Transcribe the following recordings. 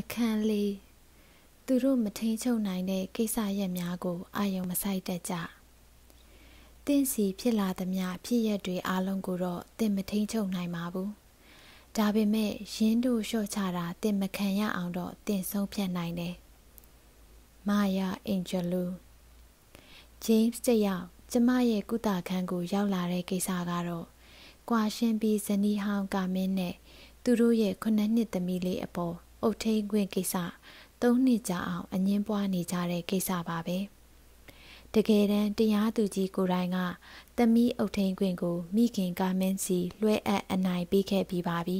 အခန်းလေးသူတို့မထိန်ချုပ်နိုင်တဲ့ကိစ္စရက်များကိုအာရုံမစိုက်တတ်ကြ။တင့်စီဖြစ်လာသမျှဖြစ်ရက်တွေအလုံးကိုတော့တင့်မထိန်ချုပ်နိုင်ပါဘူး။ဒါပေမဲ့ရင်းတို့လျှော့ချတာတင့်မခံရအောင်တော့တင့်ဆုံးဖြတ်နိုင်တယ်။မာယာအင်ဂျယ်လူဂျိမ်းစ်တယောက်ကျမရဲ့ကုသခန်းကိုရောက်လာတဲ့ကိစ္စကတော့ ကွာရှင်ပြီးဇနီးဟောင်းကာမင်းနဲ့သူတို့ရဲ့ခုနှစ်နှစ်သမီးလေးအပေါ်အုတ်ထိန်ခွင့်ကိစ္စ၃နှစ်ကြာအောင်အငင်းပွားနေကြတဲ့ကိစ္စပါပဲတကယ်တမ်းတရားသူကြီးကိုယ်တိုင်ကသမီးအုတ်ထိန်ခွင့်ကိုမိခင်ကာမင်းစီ လွှဲအပ်အနိုင်ပေးခဲ့ပြီးပါပြီ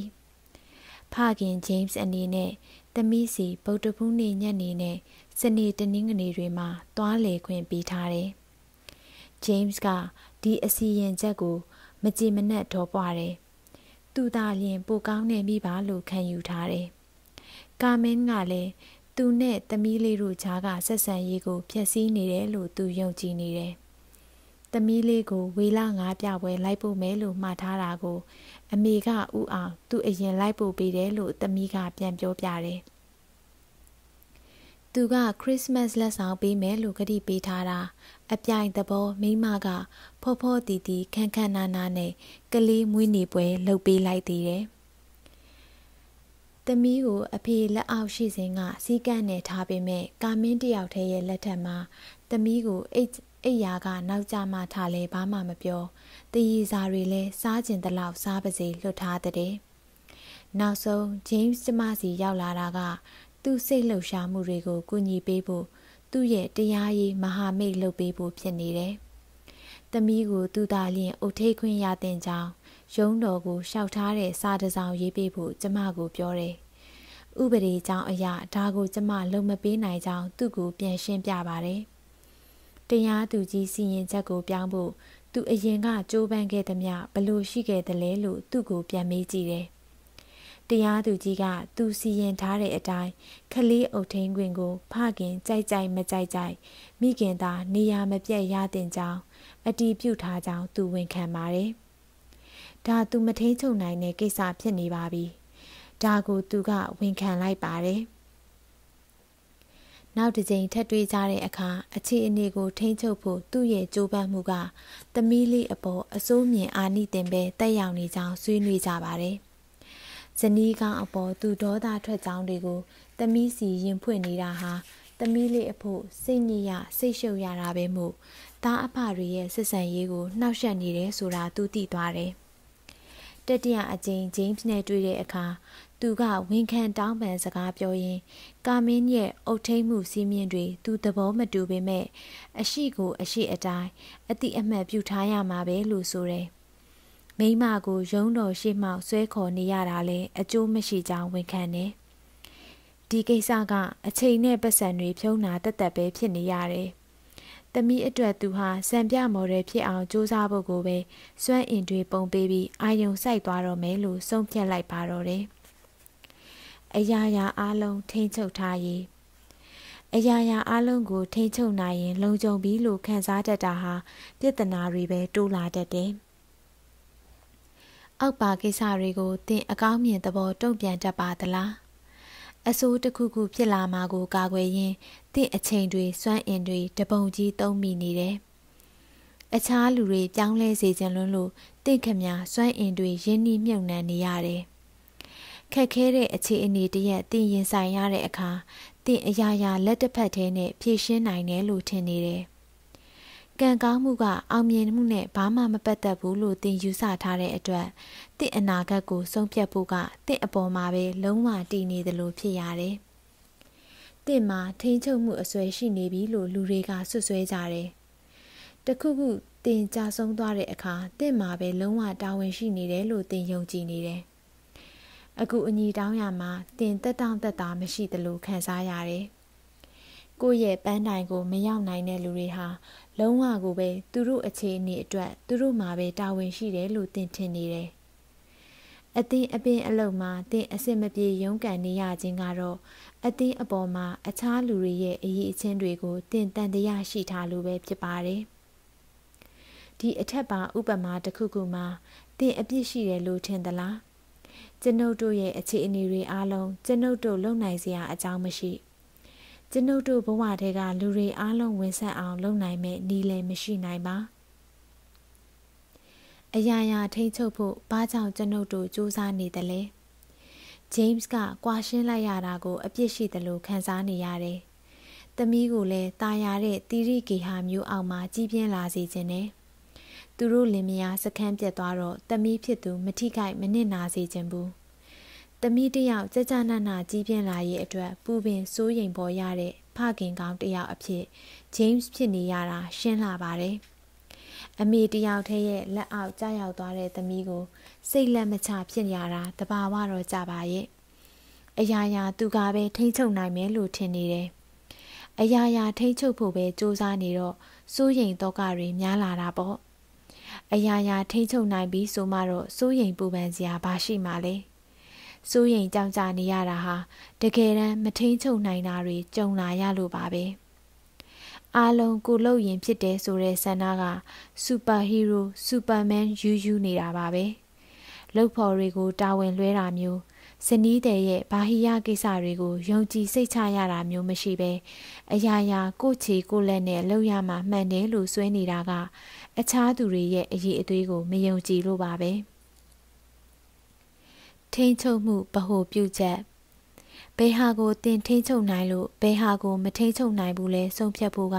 ဖခင်ဂျိမ်းစ်အနေနဲ့သမီးစီဗုဒ္ဓဘူးနေ့ညနေနဲ့စနေတနင်္ဂနွေတွေမှာသွားလေခွင့်ပေးထားတယ်ဂျိမ်းစ်ကဒီအစီရင်ချက်ကို မကြည်မနက်တော့ပွားတယ်သူသာလျင်ပိုကောင်းနေပြီပါလို့ခံယူထားတယ်ကာမင်းကလည်းသူနဲ့သမီးလေးတို့ကြားကဆက်ဆံရေးကိုဖျက်ဆီးနေတယ်လို့သူယုံကြည်နေတယ်။သမီးလေးကိုဝေလငါးပြပွဲလိုက်ဖို့မယ်လို့မှားထားတာကို အမေကဥအောင်သူအရင်လိုက်ဖို့ပေးတယ်လို့သမီးကပြန်ပြောပြတယ်။သူကခရစ်စမတ်လက်ဆောင်ပေးမယ်လို့ကတိပေးထားတာအပြိုင်သဘောမိမက ဖော်ဖော်တီတီခန့်ခန့်နာနာနဲ့ကလေးမွေးနေပွဲလုပ်ပေးလိုက်သေးတယ်။သမီးကိုအဖေလက်အောက်ရှိစဉ်က စီကန့်နဲ့ထားပေမဲ့ကာမင်းတယောက်တည်းရဲ့လက်ထက်မှာသမီးကိုအိတ်အိယာကနောက်ကျမှထားလဲဘာမှမပြောတရီစာတွေလဲစားကျင်တလောက်စားပါစေလွတ်ထားတဲ့နောက်ဆုံး James ကျမစီရောက်လာတာက သူ့စိတ်လှုပ်ရှားမှုတွေကိုကူညီပေးဖို့သူ့ရဲ့တရားရေးမဟာမိတ်လုပ်ပေးဖို့ဖြစ်နေတယ်။တမီးကို သူသာလျင်အုတ်ထိတ်ခွင့်ရတဲ့ကြောင်းရုံးတော်ကိုလျှောက်ထားတဲ့စာတစ်စောင်ရေးပေးဖို့ကျမကိုပြောတယ်။ဥပဒေကြောင့်အရာဒါကိုကျမလုံမပေးနိုင်ကြောင်းသူ့ကိုပြန်ရှင်းပြပါတယ်။တရားသူကြီးစီရင်ချက်ကိုပြောင်းဖို့သူအရင်ကကြိုးပမ်းခဲ့သမျှဘလို့ရှိခဲ့သလဲလို့သူ့ကိုပြန်မေးကြည့်တယ်။တရားသူကြီးကသူစီရင်ထားတဲ့အတိုင်းခလေးအုပ်ထင်းခွင်ကိုဖခင်ကြိုက်ကြိုက်မကြိုက်ကြိုက်မိခင်သာနေရာမပြတ်ရတဲ့ကြောင်းအတီးပြုတ်ထားကြောင်းသူဝန်ခံပါတယ်။ဒါသူမထိန်ချုပ်နိုင်တဲ့ကိစ္စဖြစ်နေပါပြီဒါကိုသူကဝန်ခံလိုက်ပါတယ်နောက်တစ်ကြိမ်ထပ်တွေ့ကြတဲ့အခါအခြေအနေကိုထိန်းချုပ်ဖို့သူ့ရဲ့ကြိုးပမ်းမှုက သမီးလေးအပေါ်အစိုးမြင်အာဏိတင်ပဲတက်ရောက်နေကြောင်းဆွေးနွေးကြပါတယ်။ဇနီးကောင်အပေါ် သူဒေါသထွက်ကြောင်းတွေကို သမီးစီရင်ဖွင့်နေတာဟာသမီးလေးအဖို့စိတ်ညစ်ရစိတ်ရှုပ်ရတာပဲမို့သားအဖတွေရဲ့ဆက်ဆံရေးကိုနှောက်ယှက်နေတယ်ဆိုတာသူသိသွားတယ်။တတိယအကြိမ်ဂျိမ်းစ်နဲ့တွေ့တဲ့အခါသူကဝန်ခံတောင်းပန်စကားပြောရင်းကာမင်းရဲ့အုတ်ထိတ်မှုစီးမြင်တွေသူသဘောမတူပေမဲ့အရှိကိုအရှိအတိုင်းအတိအမှတ်ပြုထားရမှာပဲလို့ဆိုတယ်။မိမကိုရုံးတော်ရှိမှဆွဲခေါ်နေရတာလဲအကျိုးမရှိကြောင်းဝန်ခံတယ်။ဒီကိစ္စကအချိန်နဲ့ပတ်စံတွေဖြုံးတာတက်တက်ပဲဖြစ်နေရတယ်သမီးအတွက်သူဟာစံပြမော်ဒယ်ဖြစ်အောင်စူးစမ်းဖို့ကိုပဲစွမ်းအင်တွေပုံပေးပြီးအာယုံစိုက်သွားတော့မယ်လို့ဆုံးဖြတ်လိုက်ပါတော့တယ်။အရာရာအားလုံးထိမ့်ချုပ်ထားရေးအရာရာအားလုံးကိုထိမ့်ချုပ်နိုင်ရင်လုံခြုံပြီလို့ခံစားတတ်တာဟာပြဿနာတွေပဲတိုးလာတတ်တယ်။အောက်ပါကိစ္စတွေကိုသင်အကောင်းမြင်သဘောတုံ့ပြန်တတ်ပါသလား။အဆိုးတစ်ခုခု ဖြစ်လာမှာကိုကာကွယ်ရင်းတင့်အချိန်တွေစွမ်းအင်တွေတပုံကြီးသုံးမိနေတယ်အခြားလူတွေပြောင်းလဲစေခြင်းလွန်းလို့တင့်ခမစွမ်းအင်တွေရင်းနှီးမြုပ်နှံနေရတယ်ခက်ခဲတဲ့အခြေအနေတရက်တင့်ရင်ဆိုင်ရတဲ့အခါတင့်အရာရာလက်တစ်ဖက်ထဲနဲ့ဖြည့်ရှင်းနိုင်တယ်လို့ထင်နေတယ်။ကံကောင်းမှုကအောင်မြင်မှုနဲ့ဘာမှမပတ်သက်ဘူးလို့သင်ယူဆထားတဲ့အတွက်တင့်အနာဂတ်ကိုဆုံးဖြတ်ဖို့ကတင့်အပေါ်မှာပဲလုံးဝတည်နေသလိုဖြစ်ရတယ်။တင့်မှာထိန်းချုပ်မှုအစွဲရှိနေပြီလို့လူတွေကဆွဆွဲကြတယ်။တခုခုတင်ကြဆုံးသွားတဲ့အခါတင့်မှာပဲလုံးဝတာဝန်ရှိနေတယ်လို့သင်ယုံကြည်နေတယ်။အခုအညီတောင်းရမှာတင်တက်တောင့်တက်တာမရှိသလိုခံစားရတယ်။ကိုယ့်ရဲ့ပန်းတိုင်ကို မရောက်နိုင်တဲ့လူတွေဟာလုံးဝကိုပဲသူတို့အခြေအနေအတွက် သူတို့မှာပဲတာဝန်ရှိတယ်လို့သင်ထင်နေတယ်။အသင်းအပင်အလုံမှာသင် အစစ်မပြေရုန်းကန်နေရခြင်းကတော့အသင်းအပေါ်မှာအခြားလူတွေရဲ့အရေးအချင်းတွေကို သင်တန်တရားရှိထားလို့ပဲဖြစ်ပါတယ်။ဒီအထက်ပါဥပမာတစ်ခုခုမှာသင် အပြစ်ရှိတယ်လို့ထင်သလား။ကျွန်ုပ်တို့ရဲ့အခြေအနေတွေအားလုံးကျွန်ုပ်တို့လုံနိုင်စရာအကြောင်းမရှိ။ကျွန်ုပ်တို့ဘဝထဲကလူတွေအားလုံးဝင်ဆက်အောင်လုပ်နိုင်မဲ့နည်းလည်းမရှိနိုင်ပါအရာရာထိမ့်ချုပ်ဖို့ဘာကြောင့်ကျွန်ုပ်တို့စူးစမ်းနေသလဲ James ကကွာရှင်းလိုက်ရတာကို အပြစ်ရှိတယ်လို့ခံစားနေရတယ်။သမီးကိုလည်းตายရတဲ့တိရိကေဟာမျိုးအောင်မှာကြီးပြင်းလာစေခြင်းနဲ့သူတို့လင်မယားစခန်းပြတ်သွားတော့သမီးဖြစ်သူမထိခိုက်မနစ်နာစေခြင်းဘူးသမီးတယောက်ကြကြနနာကြီးပြင်းလာရေးအတွက်ပူပင်စိုးရိမ်ပေါ်ရတဲ့ဖခင်ကောင်းတယောက်အဖြစ် James ဖြစ်နေရတာရှင်းလာပါတယ်။အမေတယောက်ထဲရဲ့လက်အောက်ကျရောက်သွားတဲ့သမီးကို စိတ်လက်မချဖြစ်ရတာတဘာဝတော့ကြပါရဲ့။အရာရာသူကပဲထိမ့်ချုပ်နိုင်မယ်လို့ထင်နေတယ်။အရာရာထိမ့်ချုပ်ဖို့ပဲစူးစမ်းနေတော့စိုးရိမ်တော့ကတွေများလာတာပေါ့။အရာရာထိမ့်ချုပ်နိုင်ပြီးဆိုမှတော့စိုးရိမ်ပူပန်စရာဘာရှိမှလဲ။စိုးရိမ်ကြောက်ကြနေရတာဟာတကယ်တမ်းမထိန်ချုပ်နိုင်တာတွေကြုံလာရလို့ပါပဲအားလုံးကိုလှုပ်ရင်ဖြစ်တယ်ဆိုတဲ့ဆန္ဒကစူပါဟီးရိုးစူပါမန်ယူးယူးနေတာပါပဲလုပ်ဖော်တွေကိုတာဝန်လွှဲတာမျိုးဇနီးတဲ့ရဲ့ဘာဟီယာကိစ္စတွေကိုယုံကြည်စိတ်ချရတာမျိုးမရှိဘဲအရာရာ ကိုချေကိုလက်နဲ့လှုပ်ရမှာမှန်တယ်လို့ဆွဲနေတာက အခြားသူတွေရဲ့အရေးအသွေးကိုမယုံကြည်လို့ပါပဲ။ထိန်းချုပ်မှုဗဟိုပြုချက်ဘယ်ဟာကိုတင်ထိန်းချုပ်နိုင်လို့ဘယ်ဟာကိုမထိန်းချုပ်နိုင်ဘူးလဲဆုံးဖြတ်ဖို့က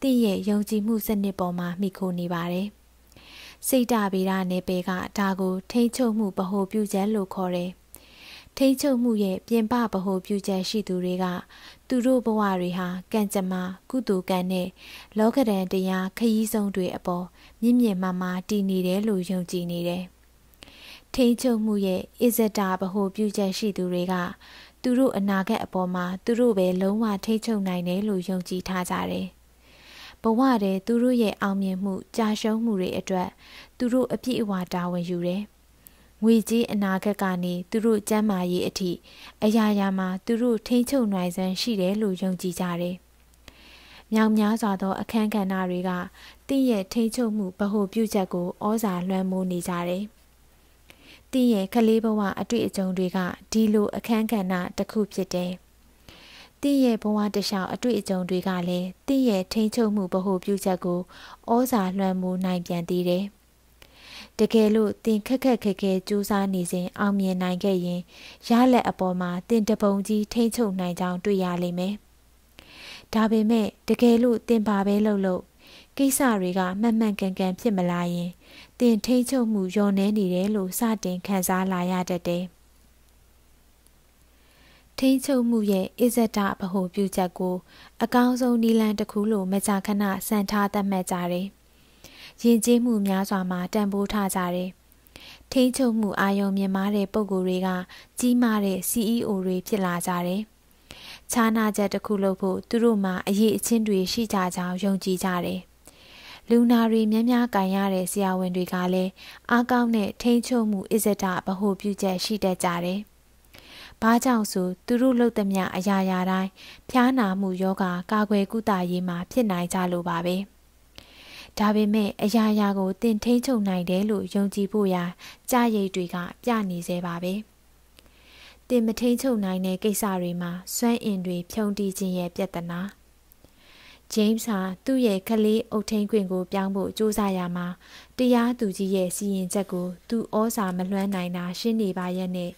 တင့်ရဲ့ယုံကြည်မှုစနစ်ပေါ်မှာမိခိုနေပါတယ်။စိတ်တဗေဒနယ်ပယ်ကဒါကို ထိန်းချုပ်မှုဗဟိုပြုချက်လို့ခေါ်တယ်။ထိန်းချုပ်မှုရဲ့ပြင်ပဗဟိုပြုချက်ရှိသူတွေက သူတို့ဘဝတွေဟာကံကြမ္မာကုသိုလ်ကံနဲ့လောကဒဏ်တရားခရီးဆုံးတွေအပေါ်မြင့်မြင့်မားမားတည်နေတယ်လို့ယုံကြည်နေတယ်။ထိန်းချုပ်မှုရဲ့အစ္စတာဗဟိုပြုချက်ရှိသူတွေက သူတို့အနာဂတ်အပေါ်မှာ သူတို့ပဲလုံးဝထိန်းချုပ်နိုင်တယ်လို့ယုံကြည်ထားကြတယ်။ဘဝတည်းသူတို့ရဲ့အောင်မြင်မှုကြာရှုံးမှုတွေအတွက်သူတို့အပြည့်အဝတာဝန်ယူတယ်။ငွေကြီးအနာဂတ်ကနေသူတို့ကျန်းမာရေးအထိအရာရာမှာ သူတို့ထိန်းချုပ်နိုင်စွမ်းရှိတယ်လို့ယုံကြည်ကြတယ်။မြောင်များစွာသော အခန်းကဏ္ဍတွေကတင့်ရဲ့ထိ ंछ ုံမှုဗဟုပြုချက်ကိုဩဇာလွှမ်းမိုးနေကြတယ်။သင်ရဲ့ကလေးဘဝအတွေ့အကြုံတွေကဒီလိုအခန်းကဏ္ဍတစ်ခုဖြစ်တယ်။သင်ရဲ့ဘဝတခြားအတွေ့အကြုံတွေကလည်းသင်ရဲ့ထိန်းချုပ်မှုဗဟုပြုချက်ကိုဩဇာလွှမ်းမိုးနိုင်ပြန်သေးတယ်။တကယ်လို့သင်ခက်ခက်ခဲခဲကြိုးစားနေစဉ်အောင်မြင်နိုင်ခဲ့ရင်ရလက်အပေါ်မှာသင်တပုံကြီးထိန်းချုပ်နိုင်ကြောင်းတွေ့ရလိမ့်မယ်။ဒါပေမဲ့တကယ်လို့သင်ပါပဲလို့လို့ကိစ္စတွေကမှန်မှန်ကန်ကန်ဖြစ်မလာရင်တင်ထိတ်ချုပ်မှုယောနေနေတယ်လို့စတင်ခံစားလာရတတ်တယ်။ထိတ်ချုပ်မှုရဲ့အစ္စဒဗဟုပြုချက်ကို အကောင်းဆုံးနီလန်တစ်ခုလို့မကြာခဏစံထားသတ်မှတ်ကြတယ်။ယဉ်ကျေးမှုများစွာမှာတန်ဖိုးထားကြတယ်။ထိတ်ချုပ်မှုအာယုံမြင်မာတဲ့ပုံကိုယ်တွေက ကြီးမားတဲ့ CEO တွေဖြစ်လာကြတယ်။ခြားနာချက်တစ်ခုလုပ်ဖို့သူတို့မှာအရေးအချင်းတွေရှိကြကြောင်းယုံကြည်ကြတယ်လူနာတွေများများကင်ရတဲ့ဆရာဝန်တွေကလည်းအားကောင်းတဲ့ထိန်းချုပ်မှုအစ္စဒဗဟုပြုချက်ရှိတတ်ကြတယ်။ဘာကြောင့်ဆိုသူတို့လုပ်သမျှအရာရာတိုင်းဖျားနာမှုယောဂကာကွယ်ကုသရေးမှာဖြစ်နိုင်ကြလို့ပါပဲ။ဒါပေမဲ့အရာရာကိုတင်ထိန်းချုပ်နိုင်တယ်လို့ယုံကြည်ဖို့ရာကြာရိတ်တွေကပြနေသေးပါပဲ။တင်မထိန်းချုပ်နိုင်တဲ့ကိစ္စတွေမှာစွမ်းအင်တွေဖြုံတီးခြင်းရဲ့ပြဿနာ။ဂျိမ်းစ်ဟာသူ့ရဲ့ကလေးအုပ်ထိန်ခွင်ကို ပြောင်းဖို့ကြိုးစားရမှာတရားသူကြီးရဲ့စီရင်ချက်ကို သူဩစာမလွှမ်းနိုင်တာရှင်းနေပါရဲ့နဲ့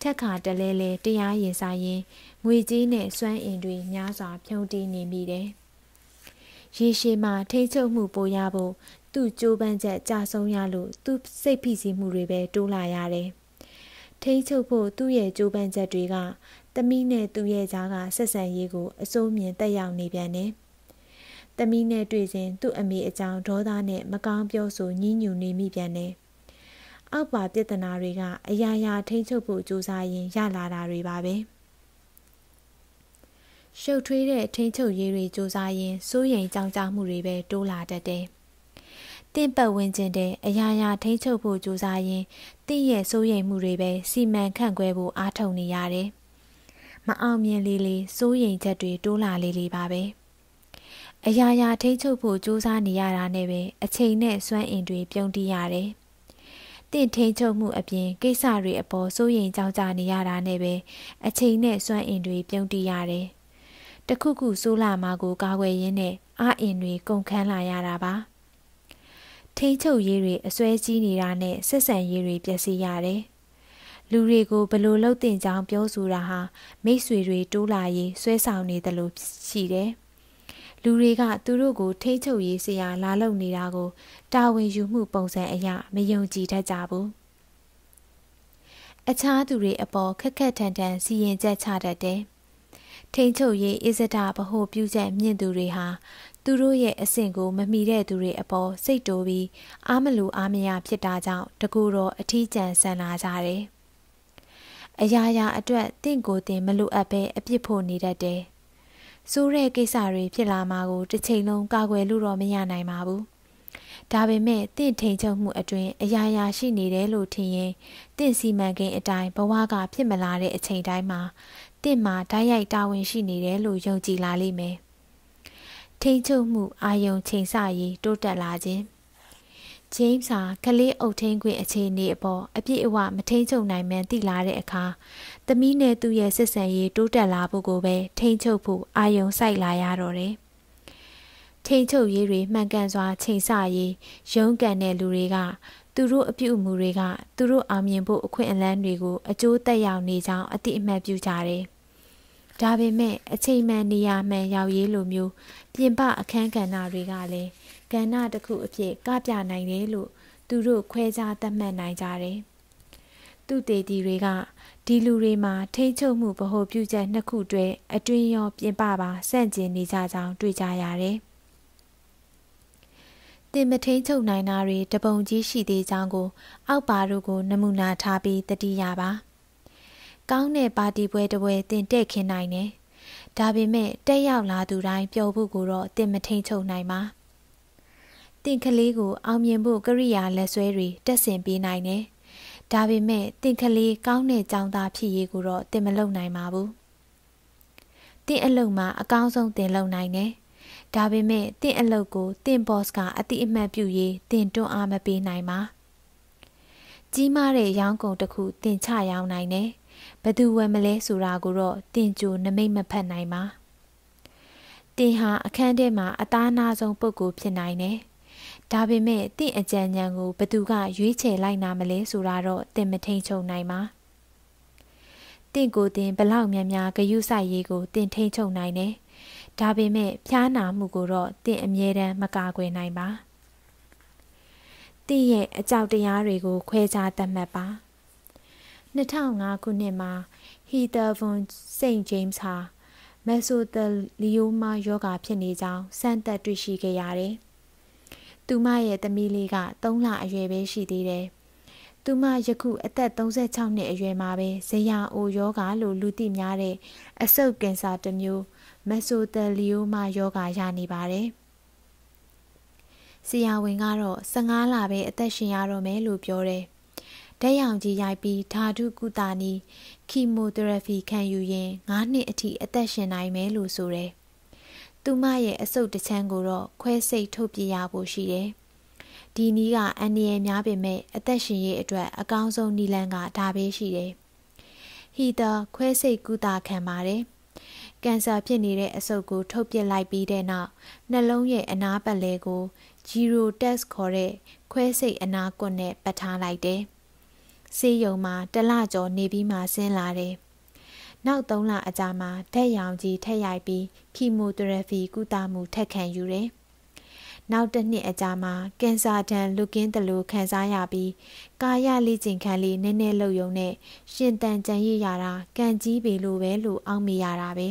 ထက်ခါတလဲလဲတရားရင်ဆိုင်ရင်ငွေကြေးနဲ့စွမ်းအင်တွေများစွာဖြုံးတီးနေမိတယ်။ရေရှည်မှာထိတ်ချုပ်မှုပိုရဖို့သူ့ကြိုးပမ်းချက်ကြဆုံးရလို့သူ့စိတ်ဖိစီးမှုတွေပဲတိုးလာရတယ်။ထိတ်ချုပ်ဖို့သူ့ရဲ့ကြိုးပမ်းချက်တွေကတမိနဲ့သူ့ရဲ့ကြားကဆက်ဆံရေးကိုအစိုးမြင်တက်ရောက်နေပြန်တယ်။သမီးနဲ့တွေ့စဉ်သူ့အမေအကြောင်းဒေါသနဲ့မကောင်းပြောဆိုညှဉ်းညူနေမိပြန်တယ်။အောက်ပါပြဿနာတွေက အရာရာထိမ့်ချုပ်ဖို့ကြိုးစားရင်ရလာတာတွေပါပဲ။ရှုပ်ထွေးတဲ့ထိမ့်ချုပ်ရေးတွေကြိုးစားရင်စိုးရိမ်ကြောင်ကြမှုတွေပဲတိုးလာတတ်တယ်။တင့်ပတ်ဝန်းကျင်တဲ့အရာရာထိမ့်ချုပ်ဖို့ကြိုးစားရင်တင့်ရဲ့စိုးရိမ်မှုတွေပဲစီမံခန့်ခွဲဖို့အားထုတ်နေရတယ်။မအောင်မြင်လေလေစိုးရိမ်ချက်တွေတိုးလာလေလေပါပဲ။အရာရာထိချုပ်ဖို့ကြိုးစားနေရတာနဲ့ပဲအချိန်နဲ့စွမ်းအင်တွေပြုံးတီးရတယ်။တင့်ထိချုပ်မှုအပြင်ကိစ္စတွေအပေါ်စိုးရိမ်ကြောက်ကြနေရတာနဲ့ပဲအချိန်နဲ့စွမ်းအင်တွေပြုံးတီးရတယ်။တခုခုစိုးလာမှာကိုကာကွယ်ရင်းနဲ့အာအင်တွေ ကုန်ခန်းလာရတာပါ။ထိချုပ်ရေးတွေအစွဲကြီးနေတာနဲ့ဆက်ဆံရေးတွေပျက်စီးရတယ်။လူတွေကိုဘလို့လှုပ်တင်ကြောင်းပြောဆိုတာဟာမိษွေတွေ တိုးလာရေးဆွဲဆောင်နေတယ်လို့ရှိတယ်။လူတွေက သူတို့ကိုထိတ်ချုပ်ရေးဆရာလာလုံနေတာကို တာဝန်ယူမှုပုံစံအရမယုံကြည်တတ်ကြဘူးအခြားသူတွေအပေါ်ခက်ခက်ထန်ထန်စီရင်ချက်ချတတ်တယ်။ထိန်ချုပ်ရေးဣဇဒဗဟိုပြုချက်မြင့်သူတွေဟာ သူတို့ရဲ့အဆင့်ကိုမမီတဲ့သူတွေအပေါ်စိတ်တိုးပြီးအာမလူအာမရဖြစ်တာကြောင့်တကူတော်အထီးကျန်ဆန်လာကြတယ်။အရာရာအတွက်တင့်ကိုယ်တင် မလိုအပ်ဘဲအပြစ်ဖို့နေတတ်တယ်။စိုးတဲ့ကိစ္စတွေဖြစ်လာမှာကိုတစ်ချိန်လုံးကာကွယ်လို့တော့မရနိုင်ပါဘူး။ဒါပေမဲ့တင့်ထိန်ချုပ်မှုအတွင်းအရာရာရှိနေတယ်လို့ထင်ရင်တင့်စီမံကိန်းအတိုင်းဘဝကဖြစ်မလာတဲ့အချိန်တိုင်းမှာတင့်မှာဓာတ်ရိုက်တာဝန်ရှိနေတယ်လို့ယုံကြည်လာလိမ့်မယ်။ထိန်ချုပ်မှုအာယုံချိန်ဆရေးတိုးတက်လာခြင်းဂျိမ်းစာကလေးအုပ်ထင်းခွင့်အခြေအနေအပေါ်အပြည့်အဝမထိန်ချုပ်နိုင်မှန်းသိလာတဲ့အခါသမီးနဲ့သူ့ရဲ့ဆက်ဆံရေးတိုးတက်လာဖို့ကိုပဲ ထိန်ချုပ်ဖို့အာယုံစိုက်လာရတော့တယ်။ထိန်ချုပ်ရေးတွေမှန်ကန်စွာချိန်ဆရေးရုန်းကန်တဲ့လူတွေက သူတို့အပြုအမူတွေကသူတို့အောင်မြင်ဖို့အခွင့်အလမ်းတွေကိုအကျိုးသက်ရောက်နေကြောင်းအတိအမှတ်ပြုကြတယ်။ဒါပေမဲ့အချိန်မှန်နေရာမှန်ရောက်ရေးလိုမျိုးပြင်ပအခန်းကဏ္ဍတွေကလည်းကဏ္ဍတစ်ခုအဖြစ်ကပြနိုင်တယ်လို့သူတို့ခွဲခြားသတ်မှတ်နိုင်ကြတယ်။သူတေတီတွေကဒီလူတွေမှာထိမ့်ချုပ်မှုဗဟိုပြုချက်နှစ်ခုတွဲအတွင်ရောပြင်ပပါဆန့်ကျင်နေကြကြောင်းတွေ့ကြရတယ်။တင်မထိန်ချုပ်နိုင်တာတွေတပုံကြီးရှိသေးကြောင်းကို အောက်ပါတို့ကို နမူနာထားပြီးတတိယပါ။ကောင်းတဲ့ပါတီပွဲတပွဲတင်တက်ခင်နိုင်တယ်။ဒါပေမဲ့တက်ရောက်လာသူတိုင်းပျော်ဖို့ကိုတော့တင်မထိန်ချုပ်နိုင်ပါ။တင်ကလေးကိုအောင်မြင်ဖို့ကရိယာလက်ဆွဲတွေတက်ဆင်ပေးနိုင်တယ်။ဒါပေမဲ့တင်ကလေးကောင်းတဲ့ကြောင်းသားဖြစ်ရေးကိုတော့တင်မလုံနိုင်ပါဘူးတင်အလုပ်မှာအကောင်းဆုံးတင်လုံနိုင်တယ်ဒါပေမဲ့တင့်အလုပ်ကိုတင့် boss ကအတိအမှတ်ပြုရေးတင်တွန်းအားမပေးနိုင်ပါကြီးမားတဲ့ရောင်းကုန်တစ်ခုတင်ချရောင်းနိုင်တယ်ဘသူဝယ်မလဲဆိုတာကိုတော့တင်ကြိုနမိတ်မဖက်နိုင်ပါတင်ဟာအခန်းထဲမှာအသားနာဆုံးပုဂ္ဂိုလ်ဖြစ်နိုင်တယ်ဒါပေမဲ့တင့်အကြံဉာဏ်ကိုဘသူကရွေးချယ်လိုက်နာမလဲဆိုတာတော့တင်မထိန်ချုပ်နိုင်ပါတင့်ကိုတင်ဘလောက်များများဂယုစိုက်ရေးကိုတင်ထိန်ချုပ်နိုင်တယ်ဒါပေမဲ့ဖျားနာမှုကိုတော့တင့်အမြဲတမ်းမကာကွယ်နိုင်ပါတင့်ရဲ့အကြောက်တရားတွေကိုခွဲခြားသတ်မှတ်ပါ2005ခုနှစ်မှာ Heather von St James ဟာ mesothelioma ယောဂါဖြစ်နေကြောင်းစမ်းသပ်တွေ့ရှိခဲ့ရတယ်။သူမရဲ့သမီးလေးက3လအရွယ်ပဲရှိသေးတယ်။သူမယခုအသက်36နှစ်အရွယ်မှာပဲဇယာအိုယောဂါလို့လူသိများတဲ့အဆုတ်ကင်ဆာတစ်မျိုးမဆိုသလီယိုမာယောဂါရနေပါတယ်။ဆရာဝန်ကတော့15လပဲအသက်ရှင်ရတော့မယ်လို့ပြောတယ်။ဓာတ်ရောင်ကြီးရိုက်ပြီးဓာတုကုသနီခီမိုသီရပီခံယူရင်9နှစ်အထိ အသက်ရှင်နိုင်မယ်လို့ဆိုတယ်။သူမရဲ့အဆုတ်တစ်ချမ်းကိုတော့ခွဲစိတ်ထုတ်ပြရဖို့ရှိတယ်။ဒီနီးကအန္တရာယ်များပေမဲ့အသက်ရှင်ရေးအတွက်အကောင်းဆုံးနီလန်းကဒါပဲရှိတယ်။ဟီတာခွဲစိတ်ကုသခံပါတယ်။ကင်ဆာဖြစ်နေတဲ့အဆုတ်ကိုထုတ်ပြလိုက်ပြီးတဲ့နောက်နှလုံးရဲ့အနားပတ်လဲကို Giro test ခေါ်တဲ့ခွဲစိတ်အနာကွက်နဲ့ပတ်ထားလိုက်တယ်။ဆေးရုံမှာ တလကျော်နေပြီးမှဆင်းလာတယ်။နောက်3လအကြာမှာဓာတ်ရောင်ကြီးထက်ရိုက်ပြီးခီမိုသီရပီကုသမှုထက်ခံယူတယ်။နောက်တစ်နှစ်အကြာမှာကင်ဆာဒဏ်လူကင်းတယ်လို့ခံစားရပြီးကာယလေ့ကျင့်ခန်းလေးနည်းနည်းလုပ်ရုံနဲ့ရှင်တန်ကြံရည်ရတာကံကြီးပေလို့ပဲလို့အောက်မေ့ရတာပဲ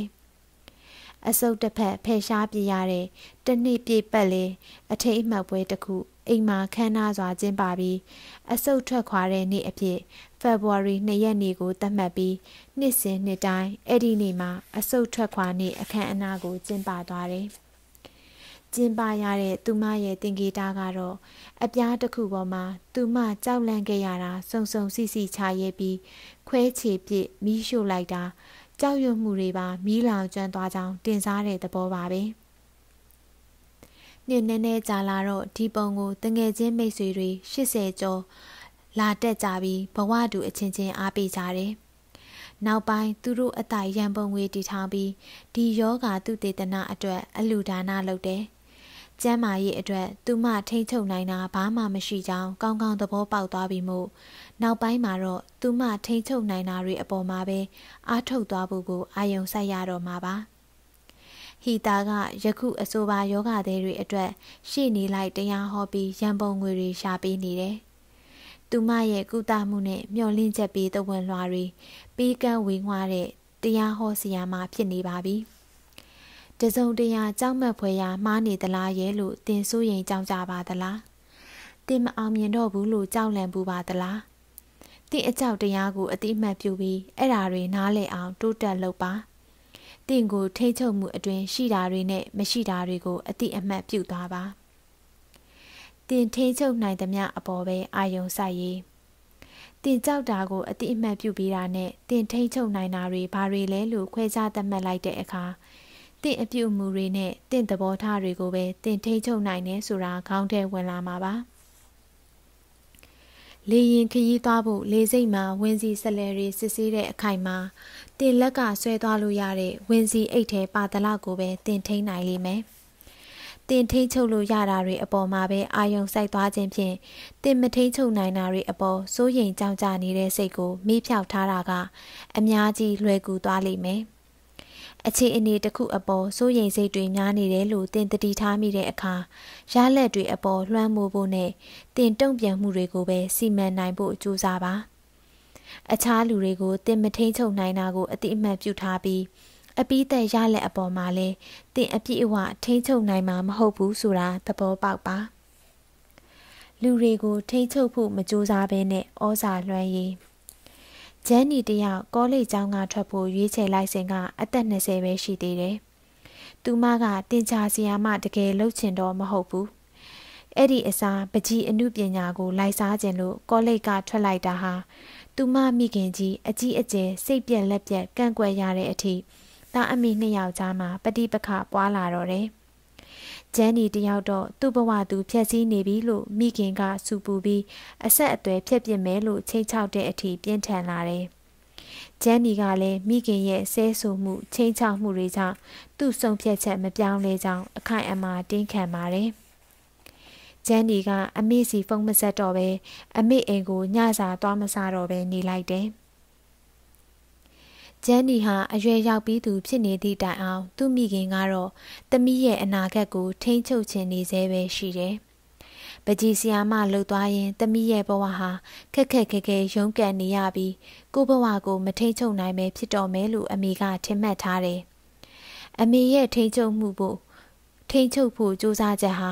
။အစုပ်တစ်ဖက်ဖယ်ရှားပြရတဲ့တနှစ်ပြည့်ပတ်လေအထိတ်အမှတ်ပွဲတစ်ခု အိမ်မှာခမ်းနားစွာကျင်းပပြီးအစုပ်ထွက်ခွာတဲ့နေ့အဖြစ်ဖေဖော်ဝါရီ2ရက်နေ့ကိုသတ်မှတ်ပြီးနှစ်စဉ်နှစ်တိုင်းအဲ့ဒီနေ့မှာအစုတ်ထွက်ခွာနေ့အခမ်းအနားကိုကျင်းပသွားတယ်။ကျင်းပရတဲ့သူမရဲ့တင်ဂေတာကတော့အပြားတစ်ခုပေါ်မှာသူမကြောက်လန့်ခဲ့ရတာစုံစုံ စီစီချရဲပြီးခွဲချေပြစ်မီးရှို့လိုက်တာကြောက်ရွံ့မှုတွေပါ မီးလောင်ကျွမ်းသွားကြောင်းတင်စားတဲ့သဘောပါပဲ။နှစ်နည်းနည်းကြာလာတော့ဒီပုံကိုတငယ်ချင်းမိတ်ဆွေတွေ80ကျော်လာတက်ကြပြီးဘဝတူအချင်းချင်းအားပေးကြတယ်။နောက်ပိုင်းသူတို့အတိုင်ရန်ပုံငွေတီထောင်ပြီးဒီယောဂါသူတေသနာအတွက် အလှူဒါနလုပ်တယ်။ကျမ်းမာရေးအတွက်သူမထိမ့်ချုပ်နိုင်တာဘာမှမရှိကြောင်းကောင်းကောင်းသဘောပေါက်သွားပြီမို့နောက်ပိုင်းမှာတော့သူမထိမ့်ချုပ်နိုင်တာတွေအပေါ်မှာပဲအားထုတ်သွားဖို့ကိုအာရုံစိုက်ရတော့မှာပါ။ဟီတာကယခုအဆိုပါယောဂသည်တွေအတွက် ရှေ့နေလိုက်တရားဟောပြီးရန်ပုံငွေတွေရှာပေးနေတယ်သူမရဲ့ကုသမှုနဲ့မျောလင့်ချက်ပြီးတဝန်လွှာတွေပေးကမ်းဝေငွားတဲ့တရားဟောဆရာမဖြစ်နေပါပြီ။တစုံတရာကြောက်မက်ဖွယ်ရာမှားနေသလားရဲ့လို့တင်ဆိုရင်ကြောက်ကြပါသလား။တင်မအောင်မြင်တော့ဘူးလို့ကြောက်လန့်ပူပါသလား။တင်အကြောက်တရားကိုအတိအမှတ်ပြုပြီးအဲ့ဓာတွေနားလည်အောင်တိုးတက်လုပ်ပါ။တင်ကိုထိ ंछ ုံမှုအတွင် ရှိတာတွေနဲ့မရှိတာတွေကို အတိအမှတ်ပြုသွားပါ။တင်ထိန်ချုပ်နိုင်သမျှအပေါ်ပဲအာယုံစိုက်ရေးတင်ကြောက်တာကိုအတိအမှတ်ပြုပြီးတာနဲ့တင်ထိန်ချုပ်နိုင်တာတွေဘာတွေလဲလို့ခွဲခြားသတ်မှတ်လိုက်တဲ့အခါတင်အပြုမူတွေနဲ့တင်သဘောထားတွေကိုပဲတင်ထိန်ချုပ်နိုင်တယ်ဆိုတာခေါင်းထဲဝင်လာမှာပါလေရင်ခရီးသွားဖို့လေစိတ်မှာ ဝင်းစီဆလဲရီစစ်ဆေးတဲ့အခိုင်မှာတင်လက်ကဆွဲသွားလို့ရတဲ့ဝင်းစီအိတ်ထဲပါတလောက်ကိုပဲတင်ထိန်နိုင်လိမ့်မယ်။တင်ထိန်ချုပ်လို့ရတာတွေအပေါ်မှာပဲအာယုံစိုက်သွားခြင်းဖြင့်တင်မထိန်ချုပ်နိုင်တာတွေအပေါ်စိုးရိမ်ကြောက်ကြနေတဲ့စိတ်ကိုမေ့ဖျောက်ထားတာက အများကြီးလွယ်ကူသွားလိမ့်မယ်။အခြေအနေတစ်ခုအပေါ်စိုးရိမ်စိတ်တွေများနေတယ်လို့တင်တတိထားမိတဲ့အခါရလက်တွေအပေါ် လွှမ်းမိုးဖို့နဲ့တင်တုံ့ပြန်မှုတွေကိုပဲစီမံနိုင်ဖို့ကြိုးစားပါ။အခြားလူတွေကိုတင်မထိန်ချုပ်နိုင်တာကိုအတိအမှန်ပြုထားပြီးအပိသက်ရလက်အပေါ်မှာလဲတင်အပြည့်အဝထိမ့်ချုပ်နိုင်မှာမဟုတ်ဘူးဆိုတာသဘောပေါက်ပါလူတွေကိုထိမ့်ချုပ်ဖို့မကြိုးစားဘဲနဲ့ဩဇာလွှမ်းရည်ဂျန်နီတယောက်ကောလိပ်ကျောင်းက ထွက်ဖို့ရွေးချယ်လိုက်စဉ်ကအသက်20ပဲရှိသေးတယ်။သူမကတင်ချာဆီယာမတကယ်လှုပ်ချင်တော့မဟုတ်ဘူး။အဲ့ဒီအစားပကြီးအမှုပညာကိုလိုက်စားခြင်းလို့ကောလိပ်ကထွက်လိုက်တာဟာသူမမိခင်ကြီးအကြီးအကျယ်စိတ်ပြက်လက်ပြက်ကန့်ကွက်ရတဲ့အထိသားအမိနှစ်ယောက်ကြားမှာပฏิပခပွားလာတော့တယ်။ဂျန်နီတယောက်တော့သူ့ဘဝသူဖြည့်ဆည်းနေပြီလို့မိခင်ကစူပူပြီးအဆက်အသွယ်ဖြတ်ပစ်မယ်လို့ချိန်ချောက်တဲ့အထိပြင်းထန်လာတယ်။ဂျန်နီကလည်းမိခင်ရဲ့ဆဲဆိုမှုချိန်ချောက်မှုတွေကြောင့်သူ့ဆုံးဖြတ်ချက်မပြောင်းလဲကြောင်းအခိုင်အမာတင်းခံပါတယ်။ဂျန်နီကအမေစီဖုန်းမဆက်တော့ပဲအမေအိမ်ကိုညစာသွားမစားတော့ပဲနေလိုက်တယ်။ဂျန်နီဟာအရွယ်ရောက်ပြီးသူဖြစ်နေသည့်တိုင်အောင်သူ့မိခင်ကတော့သမီးရဲ့အနာဂတ်ကိုထိန်းချုပ်ချင်နေသေးပဲရှိတယ်ပကြီးဆီယာမလှုပ်သွားရင်သမီးရဲ့ဘဝဟာခက်ခက်ခဲခဲရုန်းကန်နေရပြီးကိုဘဝကိုမထိန်ချုပ်နိုင်ပဲဖြစ်တော်မယ်လို့အမေကထင်မှတ်ထားတယ်။အမေရဲ့ထိန်ချုပ်မှုဖို့ထိန်ချုပ်ဖို့စူးစမ်းချက်ဟာ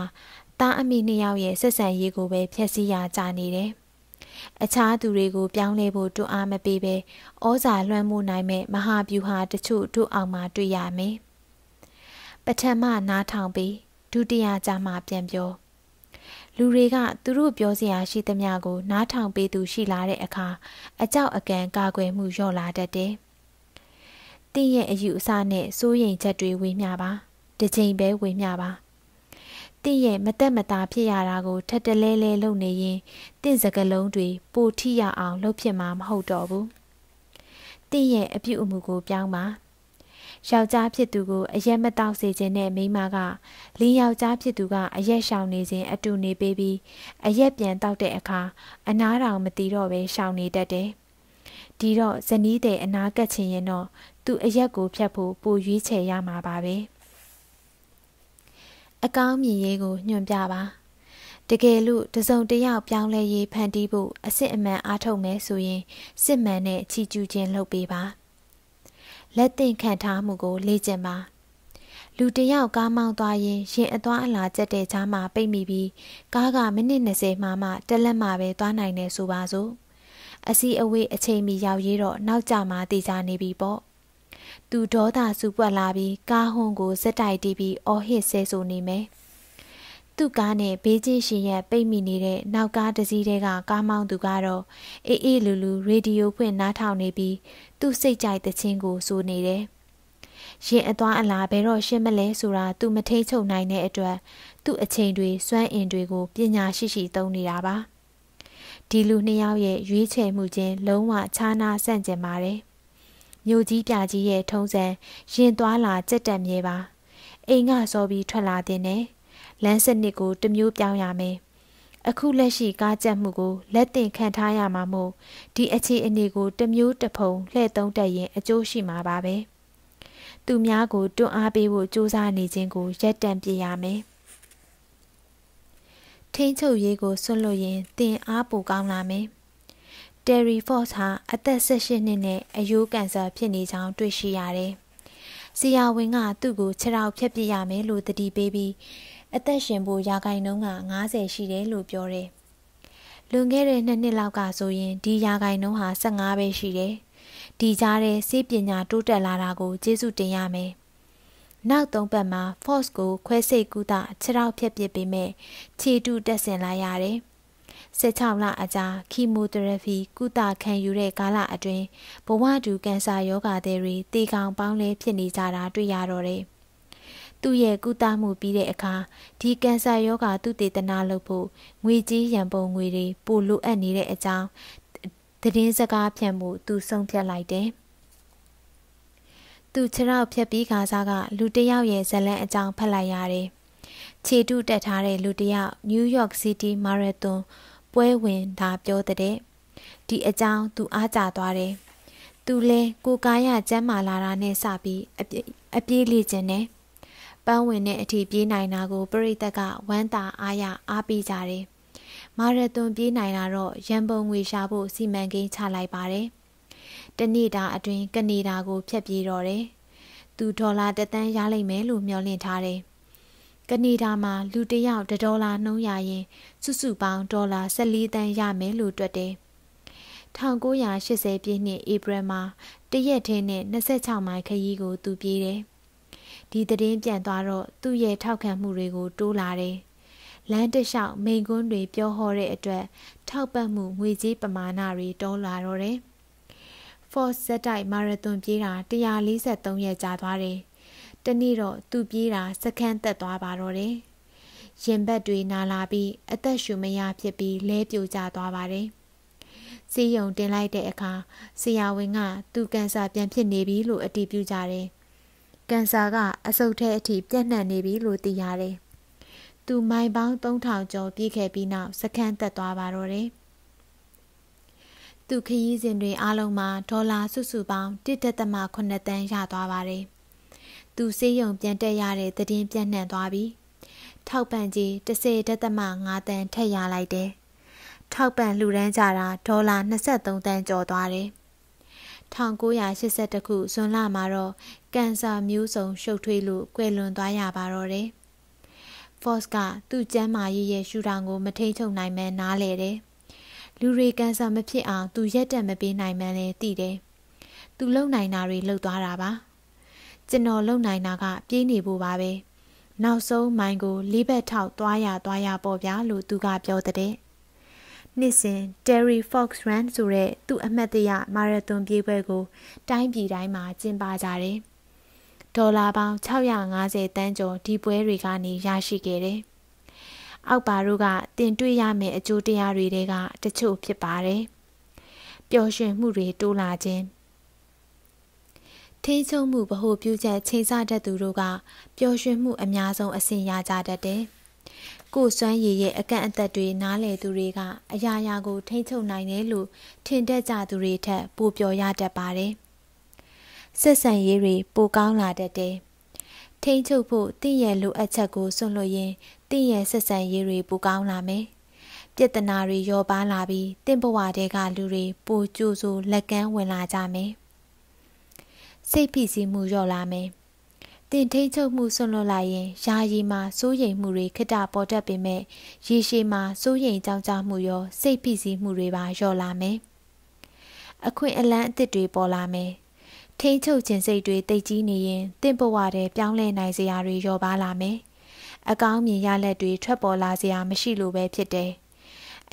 တားအမေနှစ်ယောက်ရဲ့ဆက်ဆံရေးကိုပဲဖျက်ဆီးရကြနေတယ်။အခြားသူတွေကိုပြောင်းလဲဖို့တွန်းအားမပေးဘဲဩဇာလွှမ်းမိုးနိုင်မဲ့မဟာဗျူဟာတချို့တို့အောင်မှာတွေ့ရမယ်။ပထမနားထောင်ပြီးဒုတိယကြမှာပြန်ပြောလူတွေက သူတို့ပြောစရာရှိသမျှကို နားထောင်ပေးသူရှိလာတဲ့အခါအကြောက်အကန်ကာကွယ်မှုလျော့လာတတ်တယ်။တင့်ရဲ့အယူအဆနဲ့စိုးရိမ်ချက်တွေဝင်မြပါ။တစ်ချိန်ပဲဝင်မြပါ။တင့်ရဲ့မတက်မတာဖြစ်ရတာကိုထက်တလဲလဲလုပ်နေရင်တင့်စကလုံးတွေပိုထိရအောင် လုပ်ဖြစ်မှာမဟုတ်တော့ဘူး။တင့်ရဲ့အပြုအမူကိုပြောင်းပါ။ယောက်ျားဖြစ်သူကိုအရက်မတောက်စေခြင်းနဲ့မိန်းမကလင်းယောက်ျားဖြစ်သူကအရက်ရှောင်နေစဉ်အတူနေပေးပြီးအရက်ပြန်တောက်တဲ့အခါအနားတောင်မတီတော့ပဲရှောင်နေတတ်တယ်။ဒီတော့ဇနီးတဲ့အနာကတ်ချင်ရင်တော့သူအရက်ကိုဖြတ်ဖို့ပိုရွေးချယ်ရမှာပါပဲ။အကောင်းမြင်ရေးကိုညွှန်ပြပါတကယ်လို့တစုံတယောက်ပြောင်းလဲရေးဖန်တီးဖို့အစစ်အမှန်အားထုတ်မယ်ဆိုရင်စစ်မှန်တဲ့ချီကျူးခြင်းလုပ်ပေးပါလက်သင့်ခံထားမှုကို လေ့ကျင့်ပါလူတယောက်ကားမောင်းသွားရင် ရင်အသွားအလာကျက်တဲ့ကြားမှာပိတ်မိပြီးကားကမိနစ်20မှမှတက်လက်မှပဲသွားနိုင်တယ်ဆိုပါစို့အစီအဝေးအချိန်မီရောက်ရေးတော့နောက်ကျမှတည်ကြနေပြီပေါ့။သူဒေါသစူပွက်လာပြီးကားဟွန်းကိုဇက်တိုက်တီးပြီးအော်ဟစ်ဆဲဆိုနေမယ်သူ့ကားနဲ့ဘေးချင်းရှင်ရဲ့ပိတ်မိနေတဲ့နောက်ကားတစ်စီးထဲကကားမောင်းသူကတော့အေးအေးလူလူရေဒီယိုဖွင့်နားထောင်နေပြီးသူ့စိတ်ကြိုက်တဲ့ချင်းကိုဆိုနေတယ်ရင်အသွားအလာဘယ်တော့ရှင်းမလဲဆိုတာသူမထိချုပ်နိုင်တဲ့အတွက်သူ့အချိန်တွေစွမ်းအင်တွေကိုပညာရှိရှိသုံးနေတာပါဒီလူနှစ်ယောက်ရဲ့ရွေးချယ်မှုချင်းလုံးဝခြားနာဆန့်ကျင်ပါတယ်။မြို့ကြီးပြကြီးရဲ့ထုံးစံရင်သွားလာကြက်တက်မြဲပါအိမ်ကစောပြီးထွက်လာတင်တယ်လမ်းစနစ်ကိုတမျိုးပြောင်းရမယ်အခုလက်ရှိကားကြက်မှုကိုလက်တင်ခံထားရမှာမို့ဒီအခြေအနေကိုတမျိုးတစ်ဖုံလှည့်သုံးတတ်ရင်အကျိုးရှိမှာပါပဲသူများကိုတွန်းအားပေးဖို့စူးစမ်းနေခြင်းကိုရက်တန့်ပြရမယ်ထင်းချုပ်ရေးကိုဆွတ်လို့ရင်တင်အားပိုကောင်းလာမယ် Terry Fox ဟာအသက်18နှစ်နဲ့အယိုးကင်ဆာဖြစ်နေကြောင်းတွေ့ရှိရတယ်။ဆရာဝန်ကသူ့ကိုခြေထောက်ဖြတ်ပစ်ရမယ်လို့တတိပေးပြီးအသက်ရှင်ဖို့ရာခိုင်နှုန်းက90ရှိတယ်လို့ပြောတယ်။လွန်ခဲ့တဲ့နှစ်နှစ်လောက်ကဆိုရင်ဒီရာခိုင်နှုန်းဟာ15ပဲရှိတယ်။ဒီကြားတဲ့စေပညာတိုးတက်လာတာကိုကျေးဇူးတင်ရမယ်။နောက်သုံးပတ်မှာ force ကို ခွဲစိတ်ကူးတာခြေထောက်ဖြတ်ပစ်ပေးမယ်ခြေတူတက်ဆင်လာရတယ်။16လအကြာခီမိုသီရပီကုသခံယူတဲ့ကာလအတွင်းဘဝတူကင်ဆာရောဂါတွေတေကောင်ပေါင်းလဲဖြစ်နေကြတာတွေ့ရတော့တယ်။သူ့ရဲ့ကုသမှုပြီးတဲ့အခါဒီကင်ဆာရောဂါသူတေသနာလုပ်ဖို့ငွေကြေးရန်ပုံငွေတွေပိုလိုအပ်နေတဲ့အကြောင်းသတင်းစကားဖြန့်မှု သူဆုံးဖြတ်လိုက်တယ်။သူခြေထောက်ဖြတ်ပြီးခါစားကလူတယောက်ရဲ့ဇလန်းအကြောင်းဖတ်လိုက်ရတယ်။ခြေတုတက်ထားတဲ့လူတယောက် New York City Marathon ပွဲဝင်ဒါပြောတဲ့ဒီအကြောင်းသူအားကြသွားတယ်။သူလဲကိုကားရကျမ်းမာလာတာနဲ့စပြီးအပြေးလေ့ကျင်တယ်။ပန်းဝင်တဲ့အထိပြေးနိုင်တာကိုပရိသတ်ကဝမ်းသာအားရအားပေးကြတယ်။မာရသွန်ပြေးနိုင်တာတော့ရန်ပုံငွေရှာဖို့စီမံကိန်းချလိုက်ပါတယ်။တနေ့တာအတွင်းကနေဒါကိုဖျက်ပြေးတော့တယ်။သူဒေါ်လာတသန်းရလိမ့်မယ်လို့မျှော်လင့်ထားတယ်။ကနေဒါမှာလူတစ်ယောက်ဒေါ်လာနှုန်းရရင်စုစုပေါင်းဒေါ်လာ14တန်းရမယ်လို့တွက်တယ်1980ပြည့်နှစ်ဧပြီမှာတရက်ထဲနဲ့26မိုင်ခရီးကိုသူပြေးတယ်။ဒီသတင်းပြန်သွားတော့သူ့ရဲ့ထောက်ခံမှုတွေကို တိုးလာတယ်။လမ်းတစ်လျှောက်မိန်ကွန်းတွေပြောဟောတဲ့အတွက်ထောက်ပံ့မှုငွေကြေးပမာဏတွေတိုးလာတော့တယ်။ Force ဇက်တိုက်မာရသွန်ပြေးတာ143ရက်ကြာသွားတယ်။တနေ့တော့သူပြေးတာစခန်းသက်သွားပါတော့တယ်။ရင်ဘတ်တွေနာလာပြီးအသက်ရှူမရဖြစ်ပြီးလဲပြိုကျသွားပါတယ်။ဆေးရုံတင်လိုက်တဲ့အခါဆရာဝန်က သူကန်ဆာပြန်ဖြစ်နေပြီလို့အတည်ပြုကြတယ်။ကန်ဆာကအဆုတ်ထဲအထိပြန့်နှံ့နေပြီလို့သိရတယ်။သူမိုင်ပေါင်း3000ကျော်ပြေးခဲ့ပြီးနောက်စခန်းသက်သွားပါတော့တယ်။သူခရီးစဉ်တွေအားလုံးမှာဒေါ်လာစုစုပေါင်း1.8တန်းရသွားပါတယ်။သူစေးရုံပြန်တက်ရတဲ့သတင်းပြန့်နှံ့သွားပြီ။ထောက်ပံ့ကြီး10.5တန်ထက်ရလိုက်တယ်။ထောက်ပံ့လှူဒန်းကြတာဒေါ်လာ23တန်ကျော်သွားတယ်။1982ခုဇွန်လမှာတော့ကင်ဆာမျိုးစုံရှုပ်ထွေးလို့ကွယ်လွန်သွားရပါတော့တယ်။ Force ကသူ့ကျမ်းမာရေးရဲ့ရှူထောင်ကိုမထိန်ချုပ်နိုင်မဲနားလဲတယ်။လူတွေကင်ဆာမဖြစ်အောင်သူရက်တက်မပေးနိုင်မှန်းလည်းသိတယ်။သူလုံနိုင်တာတွေလှုပ်သွားတာပါ။ကျွန်တော်လုံနိုင်တာကပြေးနေဖို့ပါပဲနောက်ဆုံးမိုင်ကိုလေးဘက်ထောက်သွားရသွားရပေါ့ဗျာလို့သူကပြောတဲ့နှစ်စဉ် Terry Fox Run ဆိုတဲ့သူ့အမှတ်တရမာရသွန်ပြေးပွဲကို တိုင်းပြည်တိုင်းမှာကျင်းပကြတယ်ဒေါ်လာပေါင်း650တန်းကျော်ဒီပွဲတွေကနေရရှိခဲ့တယ်။အောက်ပါတို့ကတင်တွေ့ရမယ့်အကျိုးတရားတွေတဲကတချို့ဖြစ်ပါတယ်။ပျော်ရွှင်မှုတွေတိုးလာခြင်းထိန်းချုပ်မှုဗဟုပြုချက်ချိန်ဆတတ်သူတို့ကပျော်ရွှင်မှုအများဆုံးအဆင့်ရကြတတ်တယ်။ကိုစွမ်းရည်ရဲ့အကန့်အသတ်တွေနားလည်သူတွေကအရာရာကို ထိန်းချုပ်နိုင်တယ်လို့ထင်တတ်ကြသူတွေထက် ပိုပျော်ရတတ်ပါတယ်။ဆက်ဆံရေးတွေပိုကောင်းလာတတ်တယ်။ထိန်းချုပ်ဖို့တင့်ရဲ့လိုအပ်ချက်ကိုစွန့်လွတ်ရင်တင့်ရဲ့ဆက်ဆံရေးတွေပိုကောင်းလာမယ်။ပြဿနာတွေရောပါလာပြီးတင့်ဘဝတဲကလူတွေပိုကြိုးစိုးလက်ကမ်းဝင်လာကြမယ်။စိတ်ဖိစီးမှုလျော့လာမယ်။တင်ထိန်ချုပ်မှုဆွန့်လွတ်လိုက်ရင်ယာယီမှာစိုးရိမ်မှုတွေခတပေါ်တတ်ပေမဲ့ရေရှည်မှာစိုးရိမ်ကြောင်းကြမှုရောစိတ်ဖိစီးမှုတွေပါလျော့လာမယ်။အခွင့်အလန်းအစ်စ်တွေပေါ်လာမယ်။ထိန်ချုပ်ခြင်းစိတ်တွေတိတ်ကြီးနေရင်တင့်ဘဝတဲ့ပြောင်းလဲနိုင်စရာတွေလျော့ပါလာမယ်။အကောင်းမြင်ရလက်တွေထွက်ပေါ်လာစရာမရှိလို့ပဲဖြစ်တယ်။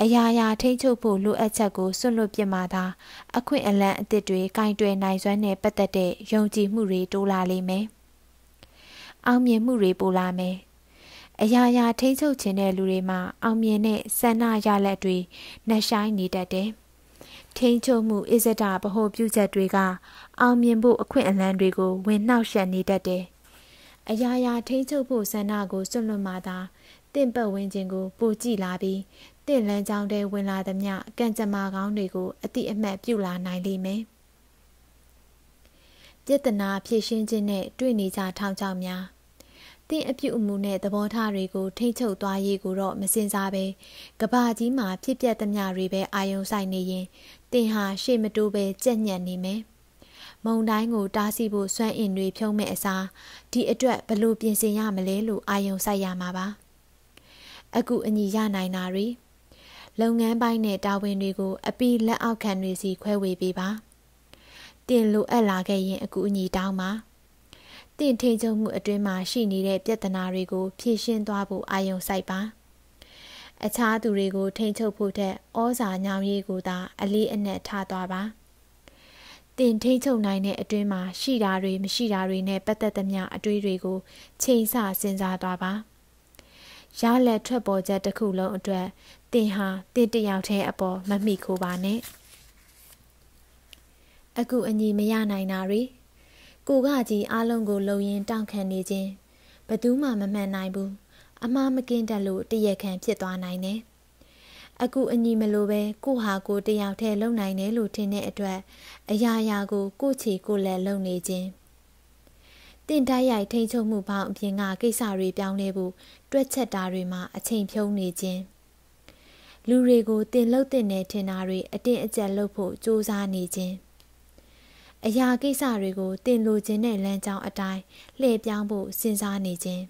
အရာရာထိမ့်ချုပ်ဖို့လိုအပ်ချက်ကိုစွန့်လွတ်ပြစ်မှသာအခွင့်အလန်းအသစ်တွေကင်တွယ်နိုင်စွမ်းနဲ့ပတ်သက်တဲ့ယုံကြည်မှုတွေတိုးလာလိမ့်မယ်။အောင်မြင်မှုတွေပိုလာမယ်။အရာရာထိမ့်ချုပ်ခြင်းတဲ့လူတွေမှာ အောင်မြင်တဲ့ဆန္ဒရလက်တွေနှဆိုင်နေတတ်တယ်။ထိမ့်ချုပ်မှုအစ္စဒဗဟိုပြုချက်တွေက အောင်မြင်ဖို့အခွင့်အလန်းတွေကိုဝင်နှောက်ယှက်နေတတ်တယ်။အရာရာထိမ့်ချုပ်ဖို့ဆန္ဒကိုစွန့်လွတ်မှသာတင့်ပတ်ဝန်းကျင်ကိုပိုကြည့်လာပြီးတင့်လန်းချောင်းထဲဝင်လာသမျှကံကြမ္မာကောင်းတွေကို အတိအမှတ်ပြုလာနိုင်လိမ့်မယ်။ပြဿနာဖြေရှင်းခြင်းနဲ့တွေ့နေကြထောင်ချောက်များတင့်အပြုအမူနဲ့သဘောထားတွေကိုထိ ंछ ုပ်သွားရေးကိုတော့မစင်စားပဲကဘာကြီးမှာဖြစ်ပျက်သမျှတွေပဲအာယုံဆိုင်နေရင်တင်ဟာ ရှေ့မတိုးပဲကြက်ညက်နေမယ်။မုံတိုင်းကို တားဆီးဖို့စွမ်းအင်တွေဖြုံးမဲ့အစားဒီအတွက်ဘလို့ပြင်ဆင်ရမလဲလို့အာယုံဆိုင်ရမှာပါ။အကူအညီရနိုင်တာတွေ။လုပ်ငန်းပိုင်းနဲ့တာဝန်တွေကို အပီလက်အောက်ခံတွေစီခွဲဝေပေးပါ။တင်လိုအပ်လာခဲ့ရင် အကူအညီတောင်းပါ။တင်ထိန်ချုပ်မှုအတွင်းမှာရှိနေတဲ့ပြဿနာတွေကို ဖြေရှင်းသွားဖို့အာရုံစိုက်ပါ။အခြားသူတွေကိုထိန်ချုပ်ဖို့ထက်ဩဇာညောင်ရည်ကိုသာ အလေးအနက်ထားသွားပါ။တင်ထိတ်ချုပ်နိုင်တဲ့အတွင်းမှာရှိတာတွေမရှိတာတွေနဲ့ပတ်သက်သမျှအတွေးတွေကိုချိန်ဆစဉ်းစားသွားပါ။ရလက်ထွက်ပေါ်ချက်တစ်ခုလုံးအတွက်တင်ဟာတင်တယောက်တည်းအပေါ်မမိခိုးပါနဲ့အခုအညီမရနိုင်တာတွေကိုကကြီးအားလုံးကိုလုံရင်တောင့်ခံနေခြင်းဘသူမှမမှန်နိုင်ဘူးအမားမကင်းတတ်လို့တရက်ခံဖြစ်သွားနိုင်တယ်အခုအညီမလိုပဲကိုဟာကိုတယောက်တည်းလုံနိုင်တယ်လို့ထင်တဲ့အတွက်အရာရာကို ကိုချီကိုလက်လုံနေခြင်းတင်တိုက်ရိုက်ထိန်ချုပ်မှုပေါင်းအပြင်ကကိစ္စတွေပြောင်းလဲဖို့တွက်ချက်တာတွေမှာအချိန်ဖြုံးနေခြင်းလူတွေကိုတင်လှုပ်တင်နေထင်တာတွေအတင်းအကျပ်လှုပ်ဖို့စူးစမ်းနေခြင်းအရာကိစ္စတွေကိုတင်လိုခြင်းတဲ့လမ်းကြောင်းအတိုင်းလှည့်ပြောင်းဖို့စဉ်းစားနေခြင်း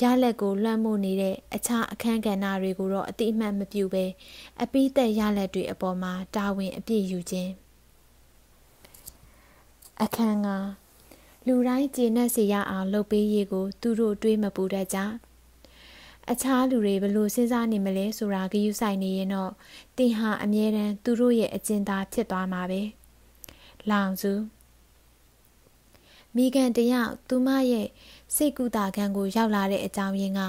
ရလက်ကိုလွှမ်းမိုးနေတဲ့အခြားအခန်းကဏ္ဍတွေကိုတော့အတိအမှတ်မပြုဘဲအပိသက်ရလက်တွေအပေါ်မှာတာဝန်အပြည့်ယူခြင်းအခန်းကလူတိုင်းကျေနပ်စေရအောင်လုပ်ပေးရေးကို သူတို့တွေးမပူတတ်ကြအခြားလူတွေဘလို့စဉ်းစားနေမလဲဆိုတာဂရုစိုက်နေရင်တော့တင်ဟာအမြဲတမ်းသူတို့ရဲ့အကျဉ်းသားဖြစ်သွားမှာပဲလောင်စုမိခင်တယောက်သူမရဲ့စိတ်ကူတာခံကိုရောက်လာတဲ့အကြောင်းရင်းက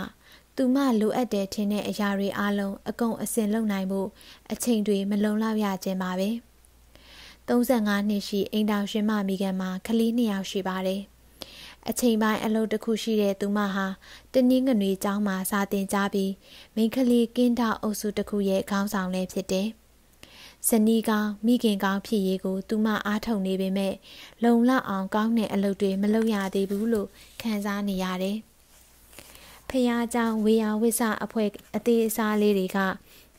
သူမလိုအပ်တယ်ထင်တဲ့အရာတွေအလုံးအကုန်အစင်လုံနိုင်ဖို့အချိန်တွေမလုံလောက်ရခြင်းပါပဲ35နှစ်ရှိအိမ်တော်ရှင်မမိခင်မှာကလေး2ယောက်ရှိပါတယ်အချိန်ပိုင်းအလုပ်တစ်ခုရှိတဲ့သူမဟာတနင်္ဂနွေကျောင်းမှာစာသင်ကြားပြီးမိန်းကလေးကင်းထောက်အုပ်စုတစ်ခုရဲ့ခေါင်းဆောင်လည်းဖြစ်တယ်။ဇနီးကောင်မိခင်ကောင်ဖြစ်ရေးကို သူမအားထုတ်နေပေမဲ့လုံလောက်အောင်ကောင်းတဲ့အလုပ်တွေမလုပ်ရသေးဘူးလို့ခံစားနေရတယ်။ဖခင်ကြောင့်ဝေယဝိဆအဖွဲအသေးအစားလေးတွေက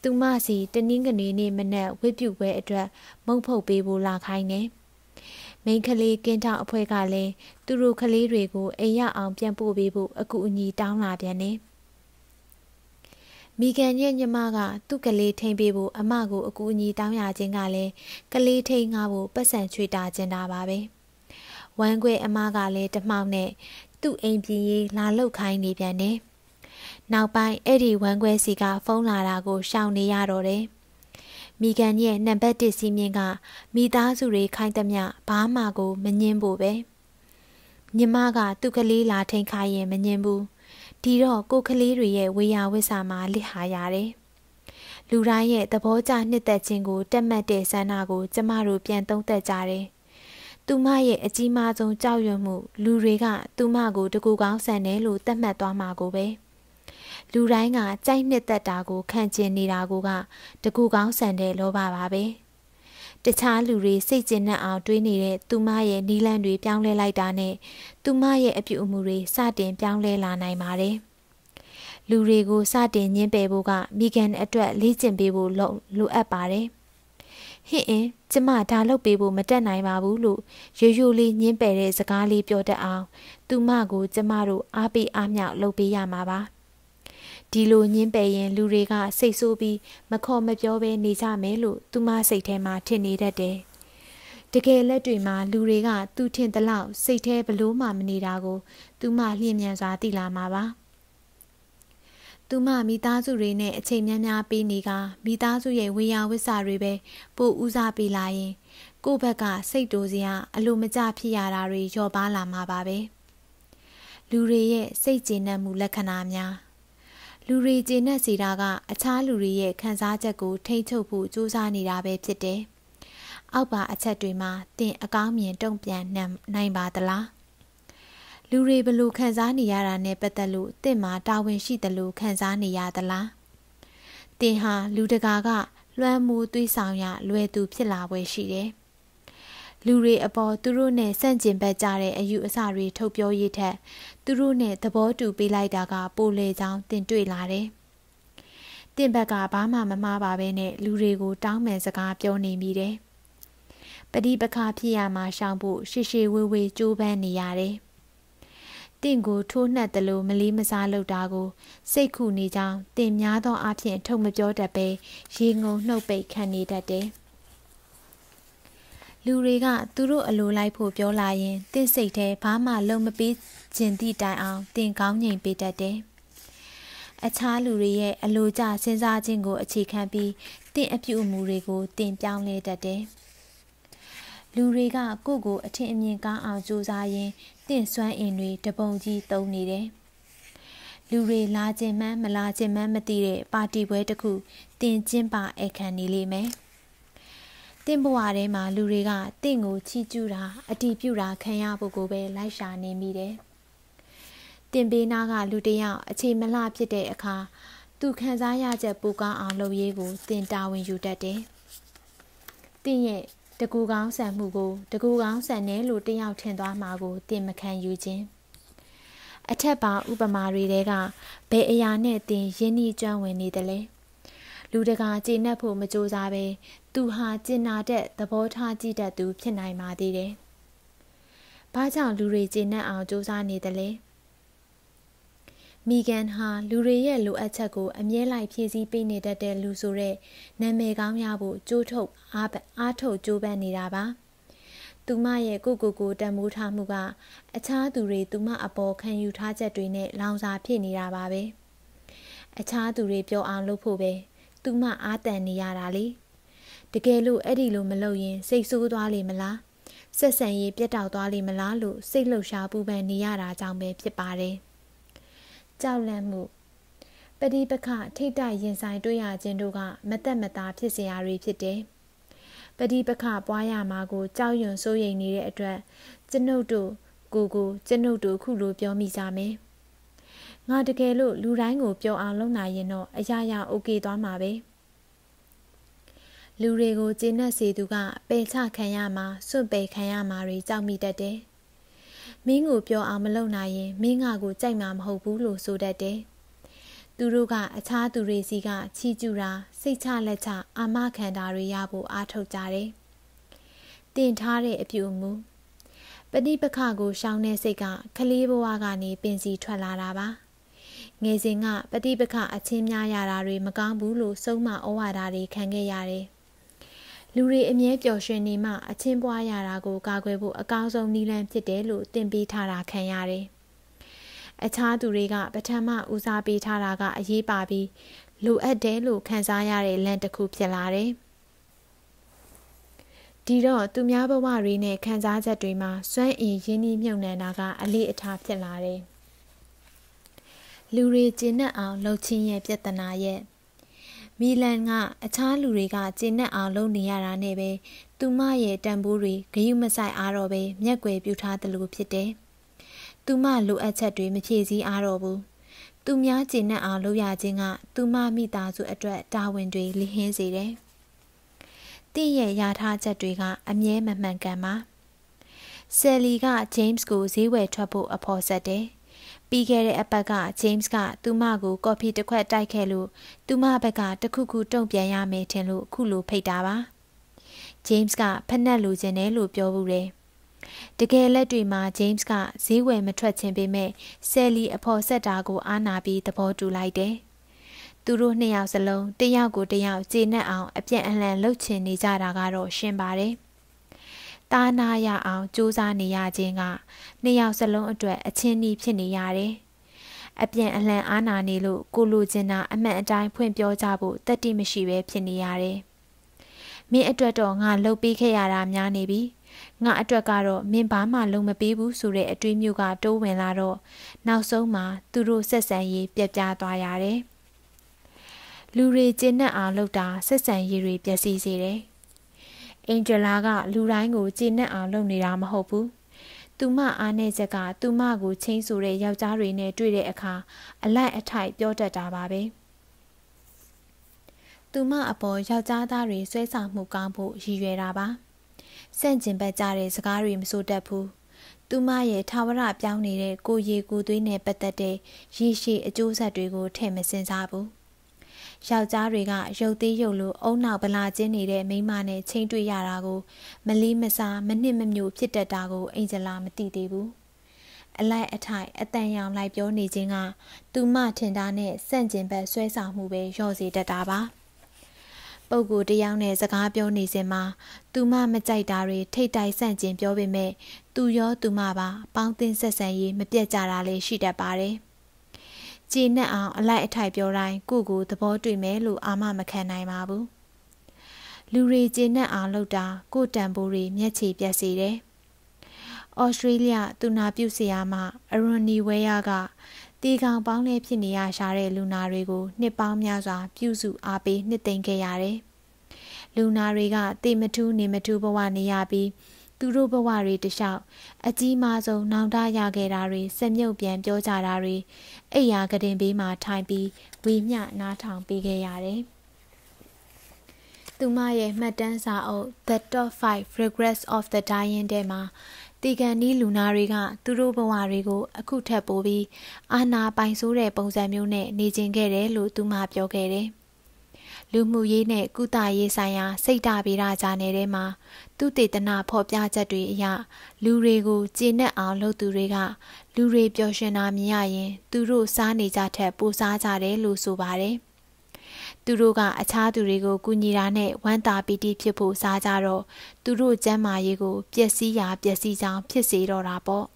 သူမစီတနင်္ဂနွေနေ့မနက်ဝိပြုပွဲအတွက် မုံဖုတ်ပေးဖို့လာခိုင်းတယ်။မိန်းကလေးကင်းထောင်အဖွဲ့ကလည်းသူတို့ကလေးတွေကိုအိမ်ရအောင်ပြန်ပို့ပေးဖို့အကူအညီတောင်းလာပြန်တယ်မိခင်ရဲ့ညီမကသူ့ကလေးထိန်ပေးဖို့အမကိုအကူအညီတောင်းရခြင်းကလည်းကလေးထိန်ငါဖို့ပတ်စံချွေတာကျင်တာပါပဲဝမ်းခွဲအမကလည်းတမောင်နဲ့သူ့အိမ်ပြင်ရေးလာလောက်ခိုင်းနေပြန်တယ်နောက်ပိုင်းအဲ့ဒီဝမ်းခွဲစီကဖုန်းလာတာကိုရှောင်နေရတော့တယ်မိခင်ရဲ့နံပါတ်1စီမင်းကမိသားစုတွေခိုင်းသမျှဘာမှကိုမငင်းဖို့ပဲညီမက သူ့ကလေးလာထိန်ခါရင်မငင်းဘူးဒီတော့ကိုကလေးတွေရဲ့ဝေယဝစ္စာမှာလစ်ဟာရတယ်လူတိုင်းရဲ့သဘောကျနှစ်သက်ခြင်းကိုတက်မှတ်တဲ့ဆန္ဒကို ကျမတို့ပြန်သုံးသပ်ကြတယ်သူမရဲ့အကြီးမားဆုံးကြောက်ရွံ့မှုလူတွေကသူမကိုတကူကောင်းဆန်တယ်လို့သတ်မှတ်သွားမှာကိုပဲ။လူတိုင်းကကြိုက်နှစ်သက်တာကိုခံကျင်နေတာကိုကတကူကောင်းဆန်တဲ့လောဘပါပဲတခြားလူတွေစိတ်ကျဉ်နှံ့အောင်တွေးနေတဲ့သူမရဲ့နီးလန့်တွေပြောင်းလဲလိုက်တာနဲ့သူမရဲ့အပြုအမူတွေစတင်ပြောင်းလဲလာနိုင်ပါတယ်လူတွေကိုစတင်ညှင်းပယ်ဖို့ကမိခင်အတွက်လေ့ကျင့်ပေးဖို့လိုအပ်ပါတယ်ဟင့်အင်းကျမဒါလုပ်ပေးဖို့မတက်နိုင်ပါဘူးလို့ရိုးရိုးလေးညင်းပယ်တဲ့စကားလေးပြောတတ်အောင်သူမကိုကျမတို့အားပေးအားမြောက်လုပ်ပေးရမှာပါ။ဒီလိုညင်းပယ်ရင်လူတွေကစိတ်ဆိုးပြီးမခေါ်မပြောဘဲနေကြမယ်လို့သူမစိတ်ထဲမှာထင်နေတတ်တယ်။တကယ်လက်တွေမှာလူတွေက သူထင်သလောက်စိတ်ထဲဘလို့မှမနေတာကို သူမလျင်မြန်စွာသိလာမှာပါ။သူမမိသားစုတွေနဲ့အချိန်များများပေးနေကမိသားစုရဲ့ဝေယဝစ္စတွေပဲပိုဦးစားပေးလာရင် ကိုယ့်ဘက်ကစိတ်တိုးစရာအလိုမကျဖြစ်ရတာတွေလျော့ပါလာမှာပါပဲ။လူတွေရဲ့စိတ်ကျေနပ်မှုလက္ခဏာများလူတွေကျေနပ်စေတာက အခြားလူတွေရဲ့ခံစားချက်ကိုထိမ့်ချုပ်ဖို့ကြိုးစားနေတာပဲဖြစ်တယ်။အောက်ပါအချက်တွေမှာသင်အကောင်းမြင်တုံ့ပြန်နိုင်ပါသလား။လူတွေဘလို့ခံစားနေရတာနဲ့ပတ်သက်လို့သင်မှာတာဝန်ရှိတယ်လို့ခံစားနေရသလား။သင်ဟာလူတကာကလွှမ်းမိုးသွေးဆောင်ရလွယ်သူဖြစ်လာပွဲရှိတယ်။လူတွေအပေါ်သူတို့နဲ့ဆန့်ကျင်ဘက်ကြတဲ့အယူအဆတွေထုတ်ပြောရေးထက် သူတို့နဲ့သဘောတူပေးလိုက်တာက ပိုလေကြောင်းတင်တွေ့လာတယ်။တင်ဘက်ကဘာမှမမှားပါပဲနဲ့လူတွေကို တောင်းပန်စကားပြောနေမိတယ်။ပဋိပက္ခဖြစ်ရမှာရှောင်ဖို့ရှေရှေဝေးဝေးကြိုးပမ်းနေရတယ်။တင့်ကိုထိုးနှက်တယ်လို့မလေးမစားလုပ်တာကိုစိတ်ခုနေကြောင်းတင်များသောအဖြစ်ထုတ်မပြောတတ်ပဲရေငုံနှုတ်ပိတ်ခံနေတတ်တယ်။လူတွေက သူတို့အလိုလိုက်ဖို့ပြောလာရင်တင့်စိတ်ထဲဘာမှလုံမပေးခြင်းသည့်တိုင်အောင်တင်ကောင်းငိမ်ပေးတတ်တယ်။အခြားလူတွေရဲ့အလိုကျစဉ်းစားခြင်းကို အခြေခံပြီးတင့်အပြုအမူတွေကိုတင်ပြောင်းလဲတတ်တယ်။လူတွေကကိုယ့်ကိုအထင်အမြင်ကောင်းအောင်ကြိုးစားရင်းတင့်စွမ်းအင်တွေ တပုံကြီးတုံနေတယ်။လူတွေလာခြင်းမှန်းမလာခြင်းမှန်းမသိတဲ့ပါတီပွဲတစ်ခုတင်ကျင်းပဧကန်နေလိမ့်မယ်။တင့်ဘဝထဲမှာလူတွေကတင့်ကိုချီးကျူးတာအတီးပြူတာခံရဖို့ကိုပဲလိုက်ရှာနေမိတယ်။တင်ပေးနာက လူတယောက်အခြေမလှဖြစ်တဲ့အခါသူခံစားရချက်ပိုကောင်းအောင်လုပ်ရေးကိုတင်တာဝန်ယူတတ်တယ်။တင့်ရဲ့တကူကောင်းဆန်မှုကို တကူကောင်းဆန်တယ်လို့တယောက်ထင်သွားမှာကိုတင်မခံယူခြင်းအထက်ပါ ဥပမာတွေတဲကဘယ်အရာနဲ့တင် ရင်းနှီးကျွမ်းဝင်နေတယ်လဲလူတကာကျေနပ်ဖို့မကြိုးစားပဲသူဟာကျင်နာတဲ့သဘောထားကြည့်တတ်သူဖြစ်နိုင်ပါသေးတယ်။ဘာကြောင့်လူတွေကျင်နှံ့အောင်စူးစမ်းနေသလဲ။မီဂန်ဟာလူတွေရဲ့လိုအပ်ချက်ကိုအမြဲလိုက်ဖြည့်ဆည်းပေးနေတတ်တဲ့လူဆိုတဲ့နာမည်ကောင်းရဖို့ကြိုးထုတ်အားအားထုတ်ကြိုးပမ်းနေတာပါ။သူမရဲ့ကိုကိုကိုတန်မိုးထားမှုက အခြားသူတွေသူမအပေါ်ခံယူထားချက်တွေနဲ့လောင်စာဖြစ်နေတာပါပဲ။အခြားသူတွေပြောအောင်လုပ်ဖို့ပဲသူမအားတန်နေရတာလေ။တကယ်လို့အဲ့ဒီလိုမလုပ်ရင်စိတ်ဆိုးသွားလိမ့်မလားဆက်ဆံရေးပြတ်တောက်သွားလိမ့်မလားလို့စိတ်လှုပ်ရှားပူပန်နေရတာကြောင့်ပဲဖြစ်ပါတယ်ကြောက်လန့်မှုပฏิပခထိတ်တရင်ဆိုင်တွေ့ရခြင်းတို့ကမသက်မသာဖြစ်စရာတွေဖြစ်တယ်ပฏิပခပွားရမှာကိုကြောက်ရွံ့စိုးရိမ်နေတဲ့အတွက်ကျွန်ုပ်တို့ကိုကိုကျွန်ုပ်တို့ခုလိုပြောမိကြမယ်ငါတကယ်လို့လူတိုင်းကိုပြောအောင်လုပ်နိုင်ရင်တော့အရာရာ okay သွားမှာပဲ။လူတွေကိုကျေနပ်စေသူကပယ်ချခံရမှာစွန့်ပယ်ခံရမှာတွေကြောက်မိတတ်တယ်။မင်းကိုပြောအောင်မလုပ်နိုင်ရင်မင်းငါကိုကြိုက်မှာမဟုတ်ဘူးလို့ဆိုတတ်တယ်။သူတို့ကအခြားသူတွေစီကချီးကျူးတာစိတ်ချလက်ချအာမခံတာတွေရဖို့အားထုတ်ကြတယ်။တင်ထားတဲ့အပြုအမူပฏิပခကိုရှောင်းတဲ့စိတ်ကခလေးဘဝကနေပင်စီထွက်လာတာပါ။ငယ်စဉ်ကပฏิပခအချင်းများရတာတွေမကောင်းဘူးလို့ဆုံးမဩဝါဒတွေခံခဲ့ရတယ်။လူတွေအမြဲပျော်ရွှင်နေမှ အချင်းပွားရတာကိုကာကွယ်ဖို့အကောင်းဆုံးနည်းလမ်းဖြစ်တယ်လို့သင်ပေးထားတာခံရတယ်။အခြားသူတွေက ပထမဦးစားပေးထားတာကအရေးပါပြီးလိုအပ်တယ်လို့ခံစားရတဲ့လမ်းတစ်ခုဖြစ်လာတယ်။ဒီတော့သူများဘဝတွေနဲ့ခံစားချက်တွေမှာစွမ်းအင်ရင်းနှီးမြှုပ်နှံတာကအလေးအထားဖြစ်လာတယ်။လူတွေကျင့်တတ်အောင်လှုပ်ချင်းရဲ့ပြဿနာရဲ့မီလန်က အခြားလူတွေကကျေနပ်အောင်လုပ်နေရတာနဲ့ပဲသူမရဲ့တန်ဖိုးတွေဂယုမဆိုင်အားတော့ပဲမျက်ွယ်ပြူထားသလိုဖြစ်တယ်။သူမလိုအပ်ချက်တွေမဖြည့်ဆည်းအားတော့ဘူး။သူများကျေနပ်အောင်လုပ်ရခြင်းကသူမမိသားစုအတွက်တာဝန်တွေလည်ဟင်းစေတယ်။တင့်ရဲ့ရထားချက်တွေက အမြဲမမှန်ကန်ပါ။ဆယ်လီကဂျိမ်းစ်ကိုဈေးဝယ်ထွက်ဖို့အဖို့ဆက်တယ်။ပြီးခဲ့တဲ့အပတ်က James ကသူမကိုကော်ဖီတစ်ခွက်တိုက်ခဲ့လို့သူမဘက်ကတခုခုတုံ့ပြန်ရမယ်ထင်လို့ခုလိုဖိတ်တာပါ။ James ကဖက်နှက်လိုချင်တယ်လို့ပြောဘူးတယ်။တကယ်လက်တွေမှာ James ကဈေးဝယ်မထွက်ခြင်းပေမဲ့ Sally အဖော်ဆက်တာကို အားနာပြီးသဘောတူလိုက်တယ်။သူတို့နှစ်ယောက်စလုံးတယောက်ကိုတယောက်ကျေနပ်အောင်အပြန်အလှန်လှုပ်ချင်နေကြတာကတော့ရှင်းပါတယ်။တာနာရအောင်ကြိုးစားနေရခြင်းကနှစ်ယောက်စလုံးအတွက်အချင်းနီးဖြစ်နေရတယ်။အပြန်အလှန်အားနာနေလို့ကိုလိုချင်တာအမှန်အတိုင်းဖွင့်ပြောကြဖို့တတိမရှိပဲဖြစ်နေရတယ်။မင်းအတွက်တော့ငါလှုပ်ပေးခဲ့ရတာများနေပြီ။ငါအတွက်ကတော့မင်းဘာမှလုံမပေးဘူးဆိုတဲ့အတွေးမျိုးကတိုးဝင်လာတော့နောက်ဆုံးမှာသူတို့ဆက်ဆံရေးပြက်ပြားသွားရတယ်။လူတွေကျင့်နှက်အောင်လုပ်တာဆက်ဆံရေးတွေပျက်စီးစေတယ်။။အင်ဂျလာက လူတိုင်းကိုကျေနပ်အောင်လုပ်နေတာမဟုတ်ဘူး။သူမအားနဲ့ချက်ကသူမကိုချင်းဆိုတဲ့ယောက်ျားတွေနဲ့တွေ့တဲ့အခါအလိုက်အထိုက်ပြောတတ်တာပါပဲ။သူမအပေါ်ယောက်ျားသားတွေဆွဲဆောင်မှုကောင်းဖို့ရည်ရွယ်တာပါ။ဆန့်ကျင်ဘက်ကြတဲ့စကားတွေမဆိုတတ်ဘူး။သူမရဲ့ထာဝရပြောင်းနေတဲ့ကိုရည်ကိုသွေးနဲ့ပတ်သက်တဲ့ရည်ရှိအကျိုးဆက်တွေကိုထည့်မစင်စားဘူး။ယောက်ျားတွေကရုပ်သေးရုပ်လိုအုံနောက်ဗလာချင်းနေတဲ့မိန်းမနဲ့ချိန်တွေ့ရတာကို မလီမစားမနစ်မမြိုဖြစ်တတ်တာကိုအင်ဂျလာမသိသေးဘူးအလိုက်အထိုက်အတန်ရောင်လိုက်ပြောနေခြင်းကသူမထင်တာနဲ့စန့်ကျင်ဘက်ဆွဲဆောင်မှုပဲလျော့စေတတ်တာပါပုဂ္ဂိုလ်တယောက်နဲ့စကားပြောနေစဉ်မှာသူမမကြိုက်တာတွေထိတ်တိုက်ဆန့်ကျင်ပြောပေမဲ့သူရောသူမပါပေါင်းသင်းဆက်ဆံရေးမပြတ်ကြတာလည်းရှိတတ်ပါတယ်။ကြည်နှက်အောင်အလိုက်အထိုက်ပြောတိုင်းကိုကိုသဘောတွေ့မယ်လို့အာမမခံနိုင်ပါဘူးလူတွေကျင်းနဲ့အောင်လုပ်တာ ကိုတန်ဖိုးတွေမျက်ခြေပြက်စေတယ်။အော်စတြေးလျသူနာပြုဆရာမအရွန်နီဝဲယာကတီကောင်ပေါင်းလဲဖြစ်နေရရှာတဲ့လူနာတွေကို နှစ်ပေါင်းများစွာပြုစုအားပေးနှစ်သိမ့်ခဲ့ရတယ်။လူနာတွေကတေမထူးနေမထူးဘဝနေရပြီးသူတို့ဘဝတွေတလျှောက်အကြီးမားဆုံးနောင်တရခဲ့တာတွေစမြုပ်ပြန်ပြောကြတာတွေအိယာကတင်ဘေးမှာထိုင်ပြီးဝီမျှနားထောင်ပေးခဲ့ရတယ်။သူမရဲ့မှတ်တမ်းစာအုပ် The Top 5 Regrets of the Dying ထဲမှာတီကန်နီးလူနာတွေကသူတို့ဘဝတွေကို အခုထက်ပိုပြီးအာနာပိုင်ဆိုးတဲ့ပုံစံမျိုးနဲ့နေကျင်ခဲ့တယ်လို့သူမပြောခဲ့တယ်။လူမှုရေးနဲ့ကုသရေးဆိုင်ရာ စိတ်ဓာဗေဒဂျာနယ်ထဲမှာသူတေသနဖော်ပြချက်တွေအရလူတွေကိုကျေနပ်အောင်လုပ်သူတွေက လူတွေပျော်ရွှင်တာမြင်ရရင် သူတို့စားနေကြထက်ပိုစားကြတယ်လို့ဆိုပါတယ်။သူတို့ကအခြားသူတွေကိုကူညီတာနဲ့ဝမ်းသာပီတိဖြစ်ဖို့စားကြတော့သူတို့ကျန်းမာရေးကိုပျက်စီးရာပျက်စီးကြောင်ဖြစ်စေတော့တာပေါ့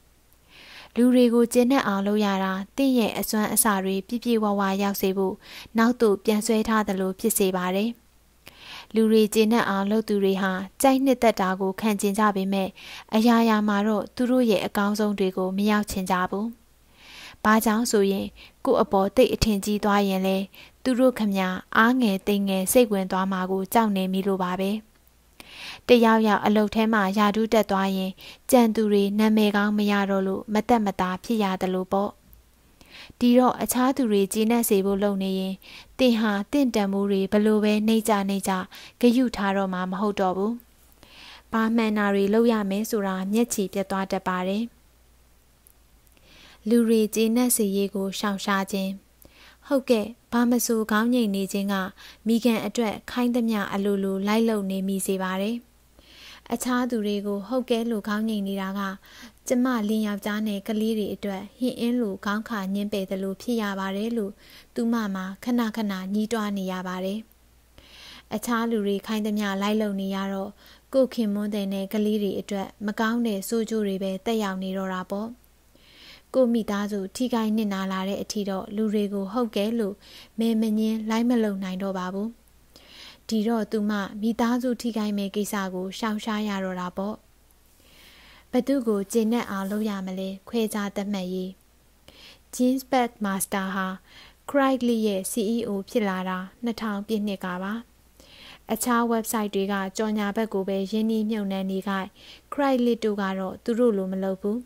လူတွေကိုကျင့်နှက်အောင်လုပ်ရတာတင့်ရဲ့အစွမ်းအစာတွေပြည့်ပြည့်ဝဝရောက်စေဖို့နောက်သို့ပြန်ဆွဲထားသလိုဖြစ်စေပါတယ်။လူတွေကျင့်နှက်အောင်လုပ်သူတွေဟာကြိုက်နှစ်သက်တာကိုခံကျင်ကြပေမဲ့အရာရာမှာတော့သူတို့ရဲ့အကောင်းဆုံးတွေကိုမရောက်ချင်ကြဘူး။ဘာကြောင့်ဆိုရင်ကို့အပေါ်တိတ်အထင်ကြီးသွားရင်လေသူတို့ခမညာအားငယ်တိမ်ငယ်စိတ်ဝင်သွားမှာကိုကြောက်နေမိလို့ပါပဲ။တယောက်ယောက်အလုပ်ထဲမှာယာဒူးတက်သွားရင်ကြံသူတွေနာမည်ကောင်းမရတော့လို့မတက်မသားဖြစ်ရတယ်လို့ပေါ့ဒီတော့အခြားသူတွေကျေနပ်စေဖို့လုပ်နေရင်တင်ဟာတင့်တန်မှုတွေဘလို့ပဲနှိမ့်ကြနှိမ့်ကြဂယုထားတော့မှမဟုတ်တော့ဘူး။ဘာမှန်နာတွေလုပ်ရမယ်ဆိုတာမျက်ခြေပြတ်သွားတတ်ပါတယ်။လူတွေကျေနပ်စေရေးကိုရှောင်ရှားခြင်းဟုတ်ကဲ့ဘာမဆိုခေါင်းငိတ်နေခြင်းကမိခင်အတွက်ခိုင်းသမျှအလိုလိုလိုက်လုံနေမိစေပါတယ်။အခြားသူတွေကိုဟုတ်ကဲလို့ခေါင်းငိတ်နေတာက ကျမလင်ယောက်ျားနဲ့ကလေးတွေအတွက်ဟင်းအင်းလိုခေါင်းခါညင်းပယ်တယ်လို့ဖြစ်ရပါတယ်လို့သူမမှာခဏခဏညှီးတွားနေရပါတယ်။အခြားလူတွေခိုင်းသမျှလိုက်လုံနေရတော့ကိုခင်မွန်းတဲ့နဲ့ကလေးတွေအတွက်မကောင်းတဲ့ဆိုးကျိုးတွေပဲတက်ရောက်နေတော့တာပေါ့။ကိုမိသားစုထိခိုက်နစ်နာလာတဲ့အထိတော့လူတွေကိုဟုတ်ကဲလို့မဲမငင်းလိုက်မလုံနိုင်တော့ပါဘူးဒီတော့သူမမိသားစုထိခိုက်မဲ့ကိစ္စကိုရှောင်ရှားရတော့တာပေါ့ဘသူကိုကျင့်နဲ့အောင်လုပ်ရမလဲခွဲခြားသတ်မှတ်ရေး Jeansback Master ဟာ Craigley ရဲ့ CEO ဖြစ်လာတာ2000ပြည့်နှစ်ကပါအခြား website တွေကကြော်ညာဘက်ကိုပဲရင်းနှီးမြှုပ်နှံနေခိုက် Craigley တို့ကတော့သူတို့လိုမလုပ်ဘူး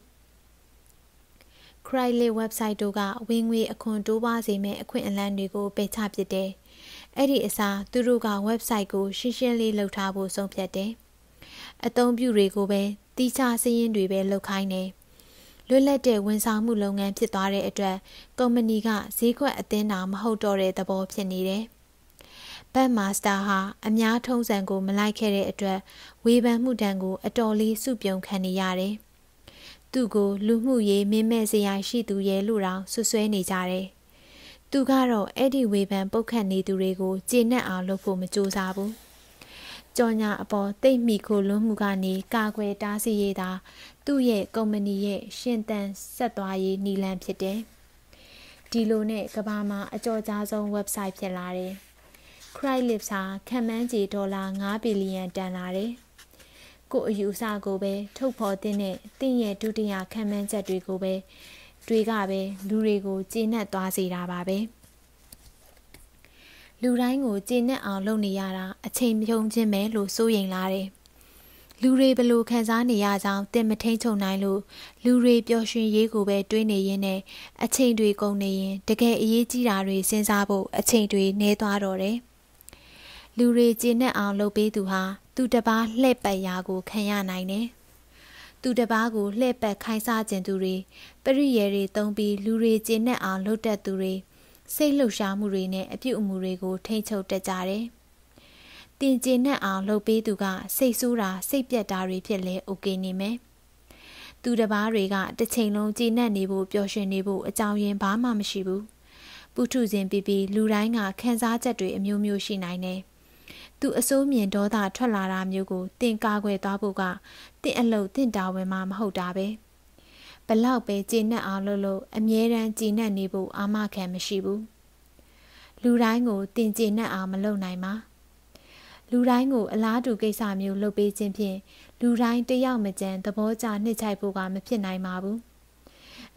ခရိုင်လေ website တို့ကဝင်ငွေအခွန်တိုးပွားစေမယ့်အခွင့်အလမ်းတွေကိုပယ်ချပစ်တယ်။အဲ့ဒီအစားသူတို့က website ကိုရှင်းရှင်းလေးလုပ်ထားဖို့ဆုံးဖြတ်တယ်။အသုံးပြုတွေကိုပဲတိကျစည်းရင်းတွေပဲလုပ်ခိုင်းတယ်။လွတ်လပ်တဲ့ဝန်ဆောင်မှုလုပ်ငန်းဖြစ်သွားတဲ့အတွက်ကုမ္ပဏီကဈေးကွက်အသင်းတာမဟုတ်တော့တဲ့သဘောဖြစ်နေတယ်။ဘတ်မာစတာဟာအများထုံးစံကိုမလိုက်ခဲ့တဲ့အတွက်ဝေဖန်မှုတံကိုအတော်လေးစုပြုံခံနေရတယ်။သူ့ကိုလူမှုရေးမင်းမဲ့စရာရှိသူရဲ့လို့တောင်ဆွဆွဲနေကြတယ်။သူကတော့အဲ့ဒီဝေဖန် ပုတ်ခတ်နေသူတွေကိုကျေနပ်အောင်လုပ်ဖို့မကြိုးစားဘူး။ကြော်ညာအပေါ်တိတ်မိခိုလွန်းမှုကနေကာကွယ်တားဆီးရေးတာသူ့ရဲ့ကုမ္ပဏီရဲ့ရှင်သန်ဆက်သွားရေးနီလန်ဖြစ်တယ်။ဒီလိုနဲ့ကဘာမှာအကျော်ကြားဆုံး website ဖြစ်လာတယ်။ Crylips ဟာခံမှန်းချေဒေါ်လာ5ဘီလီယံတန်လာတယ်။ကိုအယူအဆကိုပဲထုတ်ဖော်တဲ့နဲ့တင့်ရဲ့ဒုတိယခံမှန်းချက်တွေကိုပဲတွေကပဲလူတွေကိုကျေနပ်သွားစေတာပါပဲလူတိုင်းကိုကျေနပ်အောင်လုပ်နေရတာအချိန်ပြုံးခြင်းပဲလို့စိုးရိမ်လာတယ်လူတွေဘလို့ခံစားနေရကြောင်းတင်မထိန်ချုံနိုင်လို့လူတွေပျော်ရွှင်ရေးကိုပဲတွေးနေရင်းနဲ့အချိန်တွေကုန်နေရင်တကယ်အရေးကြီးတာတွေစဉ်းစားဖို့အချိန်တွေနှဲသွားတော့တယ်။လူတွေကျေနပ်အောင်လုပ်ပေးသူဟာသူတပားလှည့်ပတ်ရာကို ခံရနိုင်တယ်။သူတပားကိုလှည့်ပတ်ခိုင်းစားခြင်းသူတွေပရိယေတွေတုံးပြီးလူတွေကျေနပ်အောင်လုပ်တတ်သူတွေစိတ်လှုပ်ရှားမှုတွေနဲ့အပြုအမူတွေကိုထိန်းချုပ်တတ်ကြတယ်။တင်ကျေနပ်အောင်လုပ်ပေးသူကစိတ်ဆိုးတာစိတ်ပြက်တာတွေဖြစ်လဲโอเคနေမယ်။သူတပားတွေကတစ်ချိန်လုံးကျေနပ်နေဖို့ပျော်ရွှင်နေဖို့အကြောင်းရင်းဘာမှမရှိဘူး။ပုထုဇဉ်ပြပြလူတိုင်းကခံစားချက်တွေအမျိုးမျိုးရှိနိုင်တယ်။သူအစိုးမြင်ဒေါသထွက်လာတာမျိုးကိုတင်ကာကွယ်သွားဖို့ကတင်အလုပ်တင်တာဝန်မှမဟုတ်တာပဲဘလောက်ပဲကျေနပ်အောင်လုပ်လို့အမြဲတမ်းကျေနပ်နေဖို့အာမခံမရှိဘူးလူတိုင်းကိုတင်ကျေနပ်အောင်မလုပ်နိုင်ပါလူတိုင်းကိုအလားတူကိစ္စမျိုးလုပ်ပေးခြင်းဖြင့်လူတိုင်းတယောက်မကြံသဘောကျနှိမ့်ချိုက်ဖို့ကမဖြစ်နိုင်ပါဘူး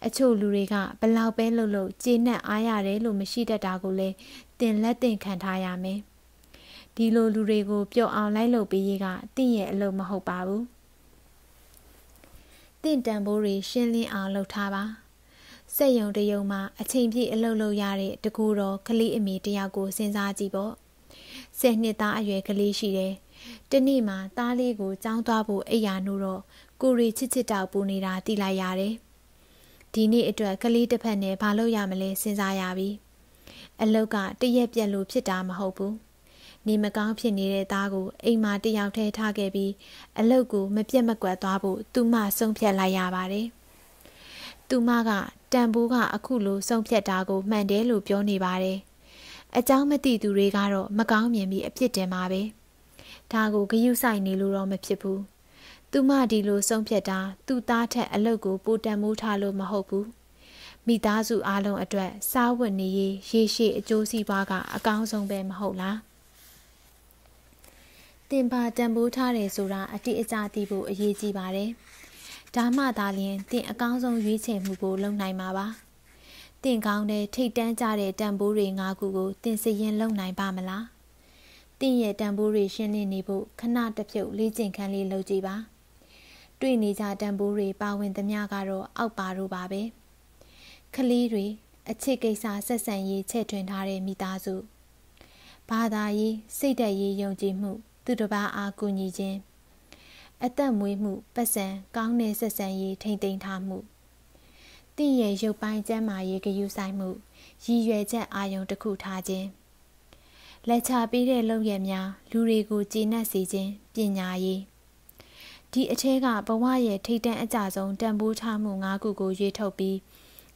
အချို့လူတွေကဘလောက်ပဲလှုပ်လှုပ်ကျေနပ်အားရတယ်လို့မရှိတတ်တာကိုလည်းတင်လက်တင်ခံထားရမယ်။ဒီလိုလူတွေကိုပျော်အောင်လိုက်လုပ်ပေးရေးကတင့်ရဲ့အလုပ်မဟုတ်ပါဘူးတင့်တန်ဖိုးတွေရှင်းလင်းအောင်လုပ်ထားပါစက်ယုံတယုံမှာအချိန်ပြည့်အလုပ်လုပ်ရတဲ့တကူတော်ကလေးအမေတယောက်ကိုစဉ်းစားကြည့်ပေါ့ဆယ်နှစ်သားအရွယ်ကလေးရှိတယ်တနေ့မှာသားလေးကိုចောင်းသွားဖို့အိယာနိုးတော့ကိုရီချစ်ချစ်တောက်ပူနေတာသိလိုက်ရတယ်ဒီနေ့အတွက်ကလေးတစ်ဖက်နဲ့ဘာလုပ်ရမလဲစဉ်းစားရပြီအလောက်ကတရက်ပြက်လို့ဖြစ်တာမဟုတ်ဘူးနေမကောင်းဖြစ်နေတဲ့သားကိုအိမ်မှာတယောက်တည်းထားခဲ့ပြီးအလုပ်ကိုမပြတ်မကွက်သွားဖို့သူမဆုံးဖြတ်လိုက်ရပါတယ်။သူမကတန်ဖိုးကအခုလိုဆုံးဖြတ်တာကိုမှန်တယ်လို့ပြောနေပါတယ်။အเจ้าမသိသူတွေကတော့မကောင်းမြင်ပြီးအပြစ်တင်ပါပဲ။ဒါကိုဂယုဆိုင်နေလို့တော့မဖြစ်ဘူး။သူမဒီလိုဆုံးဖြတ်တာသူ့သားထက် အလုပ်ကိုပိုတန်မိုးထားလို့မဟုတ်ဘူး။မိသားစုအလုံးအတွက်စားဝတ်နေရေးရေရှည်အကျိုးစီးပွားကအကောင်းဆုံးပဲမဟုတ်လား။တင်ပါတန်ဖိုးထားတယ်ဆိုတာအတိအကျသိဖို့အရေးကြီးပါတယ်။ဒါမှသာလျှင်တင်အကောင်းဆုံးရွေးချယ်မှုကိုလုပ်နိုင်မှာပါ။တင်ကောင်းတဲ့ထိတ်တန်းကြတဲ့တန်ဖိုးတွေ၅ခုကိုတင်စရင်လုပ်နိုင်ပါမလား။တင်ရဲ့တန်ဖိုးတွေရှင်းလင်းနေဖို့ခဏတစ်ဖြုတ်လေ့ကျင့်ခန်းလေးလုပ်ကြည့်ပါ။တွေ့နေကြတန်ဖိုးတွေပါဝင်သမျှကတော့အောက်ပါတော့ပါပဲ။ကလေးတွေအချစ်ကိစ္စဆက်ဆံရေးချဲ့ထွင်ထားတဲ့မိသားစုဘာသာရေးစိတ်ဓာတ်ရေးယုံကြည်မှုသူတစ်ပါးအားကူညီခြင်းအသက်မွေးမှုပတ်စံကောင်းတဲ့ဆက်ဆံရေးထိမ့်သိမ်းထားမှုတင့်ရဲ့ရုပ်ပိုင်းကျန်းမာရေးဂရုစိုက်မှုရည်ရွယ်ချက်အာရုံတစ်ခုထားခြင်းလက်ချပေးတဲ့လုပ်ရများလူတွေကိုကျေနပ်စေခြင်းပညာရေးဒီအထက်ကဘဝရဲ့ထိတ်တန့်အကြဆုံးတန်ဖိုးထားမှု၅ခုကိုရွေးထုတ်ပြီး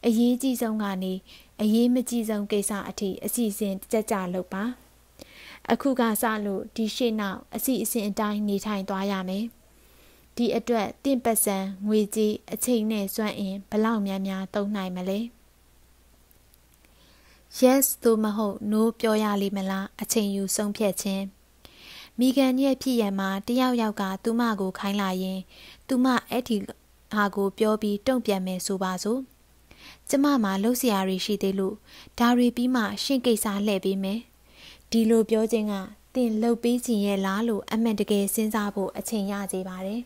အရေးကြီးဆုံးကနေအရေးမကြီးဆုံးကိစ္စအထိအစီအစဉ်ကြကြလုပ်ပါ။အခုကစလို့ဒီရှေ့နောက်အစီအစဉ်အတိုင်းနေထိုင်သွားရမယ်ဒီအတွက်တင့်ပတ်စံငွေကြေးအချိန်နဲ့စွမ်းအင်ဘလောက်များများသုံးနိုင်မလဲ yes သို့မဟုတ် no ပြောရလိမ့်မလားအချိန်ယူဆုံးဖြတ်ခြင်းမိခင်ရဲ့ဖြစ်ရမှာတယောက်ယောက်ကသူမကိုခိုင်းလာရင် သူမအဲ့ဒီဟာကိုပြောပြီးတုံ့ပြန်မယ်ဆိုပါစို့ကျမမှာလှုပ်ရှားရရှိသေးလို့ဒါရီပြီးမှရှင့်ကိစ္စလှည့်ပေးမယ်ဒီလိုပြောခြင်းကတင်လှုပ်ပေးခြင်းရဲ့လားလို့အမှန်တကယ်စဉ်းစားဖို့အချိန်ရစေပါတယ်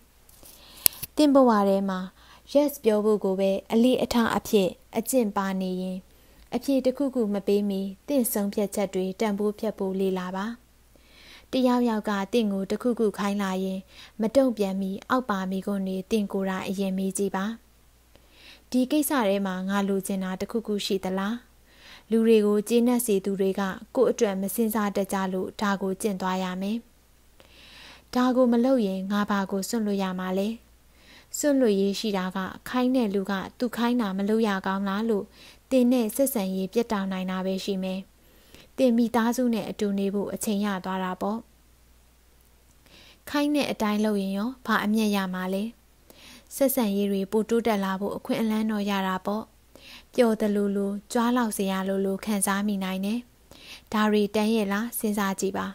။တင်ဘဝထဲမှာ yes ပြောဖို့ကိုပဲအလေးအထားအဖြစ်အကျင့်ပါနေရင် အဖြေတစ်ခုခုမပေးမီတင့်ဆုံးဖြတ်ချက်တွေတန်ဖိုးဖြတ်ဖို့လေ့လာပါတယောက်ယောက်ကတင့်ကိုတစ်ခုခုခိုင်းလာရင် မတုံ့ပြန်မီအောက်ပါမိကုန်နေတင့်ကိုယ်တိုင်အရင်မေးကြည့်ပါဒီကိစ္စထဲမှာငါလိုချင်တာတစ်ခုခုရှိသလားလူတွေကိုကျေနပ်စေသူတွေကကိုယ့်အတွက်မစင်စားတကြလို့ဒါကိုကျင့်သွားရမယ်။ဒါကိုမလုပ်ရင်ငါဘာကို စွန့်လို့ရမှာလဲ။စွန့်လို့ရေးရှိတာက ခိုင်းတဲ့လူက သူခိုင်းတာမလုပ်ရကောင်းလားလို့တင်နဲ့ဆက်ဆံရေးပြတ်တောင်နိုင်တာပဲရှိမယ်။တင်မိသားစုနဲ့အတူနေဖို့အချိန်ရသွားတာပေါ့။ခိုင်းတဲ့အတိုင်းလုပ်ရင်ရောဘာအမြတ်ရမှာလဲ။ဆက်ဆံရေးတွေပိုတိုးတက်လာဖို့အခွင့်အလမ်းတော့ရတာပေါ့။ပျော်တယ်လို့လို့ကြွားလောက်စရာလို့လို့ခံစားမိနိုင်တယ်။ဒါရီတန်းရဲ့လားစဉ်းစားကြည့်ပါ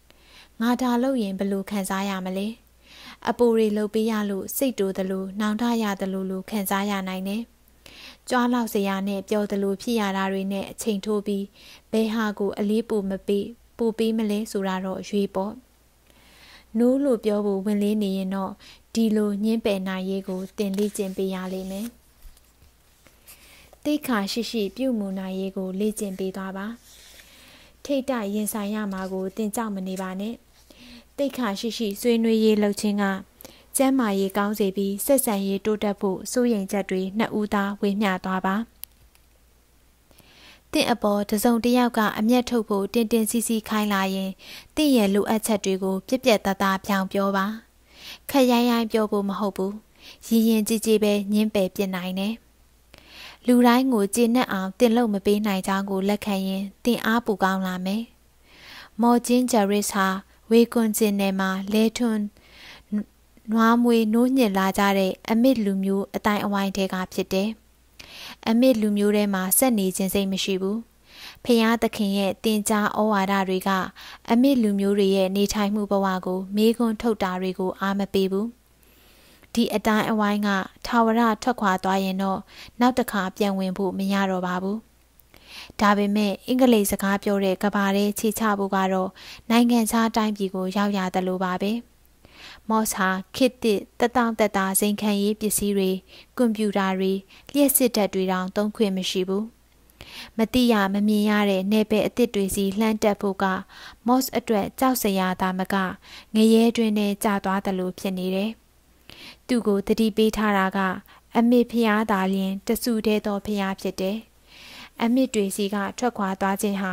။ငါဒါလုပ်ရင်ဘယ်လိုခံစားရမလဲ။အပူတွေလှုပ်ပေးရလို့စိတ်တိုးတယ်လို့နှောင်တရတယ်လို့လို့ခံစားရနိုင်တယ်။ကြွားလောက်စရာနဲ့ပျော်တယ်လို့ဖြစ်ရတာတွေနဲ့အချိန်ထိုးပြီးဘယ်ဟာကိုအလေးပူမပေးပူပေးမလဲဆိုတာတော့ရွေးပေါ့။နိုးလို့ပြောဖို့ဝင်လေးနေရင်တော့ဒီလိုညှင်းပယ်နိုင်ရေးကိုတင်လေးကျင်ပေးရလိမ့်မယ်။သိခါရှိရှိပြုမူနိုင်ရေးကိုလေ့ကျင့်ပေးသွားပါထိတ်တရင်ဆိုင်ရမှာကိုတင်ကြောက်မနေပါနဲ့သိခါရှိရှိဆွေးနွေးရေးလှုပ်ခြင်းကကျမ်းမာရေးကောင်းစေပြီးဆက်ဆံရေးတိုးတက်ဖို့စိုးရိမ်ချက်တွေနှစ်ဦးသားဝေမျှသွားပါတင့်အပေါ်တစုံတယောက်ကအမျက်ထုတ်ဖို့တင်တင်စီစီခိုင်းလာရင်တင့်ရဲ့လိုအပ်ချက်တွေကိုပြက်ပြက်သားသားပြောင်းပြောပါခက်ရိုင်းရိုင်းပြောဖို့မဟုတ်ဘူးရည်ရင်ကြည်ကြည်ပဲညင်းပယ်ပြစ်နိုင်တယ်လူတိုင်းကိုကျေနပ်အောင်တင်လို့မပေးနိုင်ကြောင်းကိုလက်ခံရင်တင်အားပူကောင်းလာမယ်။မော်ဂျင်ဂျရစ်ဟာဝေကွန်ကျင်နယ်မှာလဲထွန်းနွားမွေနိုးညစ်လာကြတဲ့အမစ်လူမျိုးအတိုင်းအဝိုင်းတဲကဖြစ်တယ်။အမစ်လူမျိုးထဲမှာဆက်နေခြင်းစိတ်မရှိဘူး။ဖျားသခင်ရဲ့တင်ကြားဩဝါဒတွေကအမစ်လူမျိုးတွေရဲ့နေထိုင်မှုဘဝကို မေးခွန်းထုတ်တာတွေကိုအားမပေးဘူး။ဒီအတိုင်းအဝိုင်းကထာဝရထွက်ခွာသွားရင်တော့နောက်တစ်ခါပြန်ဝင်ဖို့မရတော့ပါဘူးဒါပေမဲ့အင်္ဂလိပ်စကားပြောတဲ့ကဘာတဲ့ခြေချဖို့ကတော့နိုင်ငံခြားတိုင်းပြည်ကိုရောက်ရတယ်လို့ပါပဲမော့စာခစ်တစ်တတောင်တတာစိန်ခံရေးပစ္စည်းတွေကွန်ပျူတာတွေလျှက်စစ်တပ်တွေတောင်သုံးခွင့်မရှိဘူးမတိရမမြင်ရတဲ့네ပဲအစ်စ်တွေစီလှမ်းတက်ဖို့က Moss အတွက်ကြောက်စရာသာမကငရဲတွင်နဲ့ကြာသွားတယ်လို့ဖြစ်နေတယ်။သူ့ကိုတတိပေးထားတာက အမေဖျားသာလျင်တဆူတဲ့သောဖျားဖြစ်တယ်။အမေတွေစီကထွက်ခွာသွားခြင်းဟာ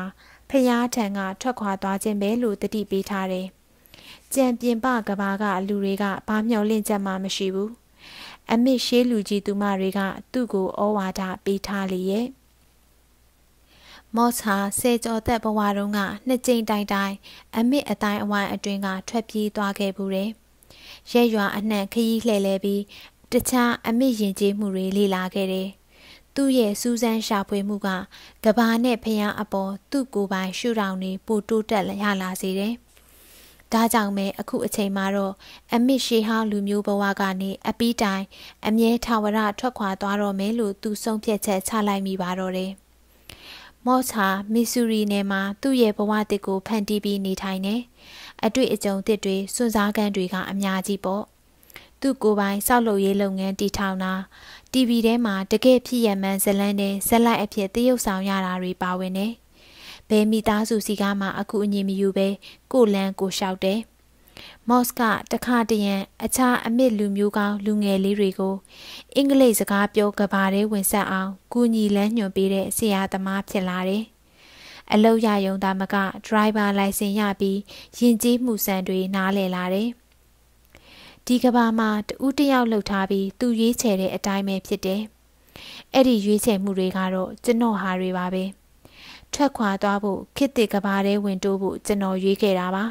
ဖျားထံကထွက်ခွာသွားခြင်းပဲလို့တတိပေးထားတယ်။ကြံပြင်ပကဘာကလူတွေကဘာမျှော်လင့်ချက်မှမရှိဘူး။အမေရှေးလူကြီးသူမတွေကသူ့ကိုဩဝါဒပေးထားလေရဲ့။မော့ဟာဆယ်ကျော်သက်ဘဝတုန်းကနှစ်ကြိမ်တိုင်တိုင်အမစ်အတိုင်းအဝိုင်းအတွင်းကထွက်ပြေးသွားခဲ့ဘူးတယ်။ရဲရွာအနှံ့ခရီးလှည့်လည်ပြီးတခြားအမိရင်ကျေးမှုတွေလေ့လာခဲ့တယ်။သူ့ရဲ့စူးစမ်းရှာဖွေမှုကကဘာနဲ့ဖျားအပေါ်သူ့ကိုယ်ပိုင်ရှုထောင့်တွေပိုတိုးတက်ရလာစေတယ်။ဒါကြောင့်ပဲအခုအချိန်မှာတော့အမစ်ရှေဟောင်းလူမျိုးဘဝကနေအပီးတိုင်အမြဲထာဝရထွက်ခွာသွားတော့မယ်လို့သူဆုံးဖြတ်ချက်ချလိုက်မိပါတော့တယ်။မော့ချာမီဆူရီနယ်မှာသူ့ရဲ့ဘဝတစ်ကိုဖန်တီးပြီးနေထိုင်တယ်။အတွေ့အကြုံသစ်တွေစွန့်စားကမ်းတွေကအများကြီးပေါ့သူ့ကိုယ်ပိုင်စောက်လုပ်ရေးလုပ်ငန်းတည်ထောင်တာ TV ထဲမှာတကယ်ဖြစ်ရမှန်းဇလန်းနဲ့ဇလတ်အဖြစ်သရုပ်ဆောင်ရတာတွေပါဝင်တယ်။ဘယ်မိသားစုစီကမှအခုအညီမယူပဲကိုလန်းကိုလျှောက်တယ်။မော့စ်ကတခါတရံအခြားအမစ်လူမျိုးကောင်းလူငယ်လေးတွေကို အင်္ဂလိပ်စကားပြောကဘာတွေဝင်ဆက်အောင်ကူညီလန်းညွှန်ပေးတဲ့ဆရာသမားဖြစ်လာတယ်။အလုပ်ရယုံသားမက driver license ရပြီးယဉ်ကျေးမှုစံတွေနားလည်လာတယ်။ဒီကဘာမှာတူးတယောက်လှုပ်ထားပြီးသူရွေးချယ်တဲ့အတိုင်းပဲဖြစ်တယ်။အဲ့ဒီရွေးချယ်မှုတွေကတော့ကျွန်တော်ဟာတွေပါပဲ။ထွက်ခွာသွားဖို့ခစ်တဲ့ကဘာထဲဝင်တိုးဖို့ကျွန်တော်ရွေးခဲ့တာပါ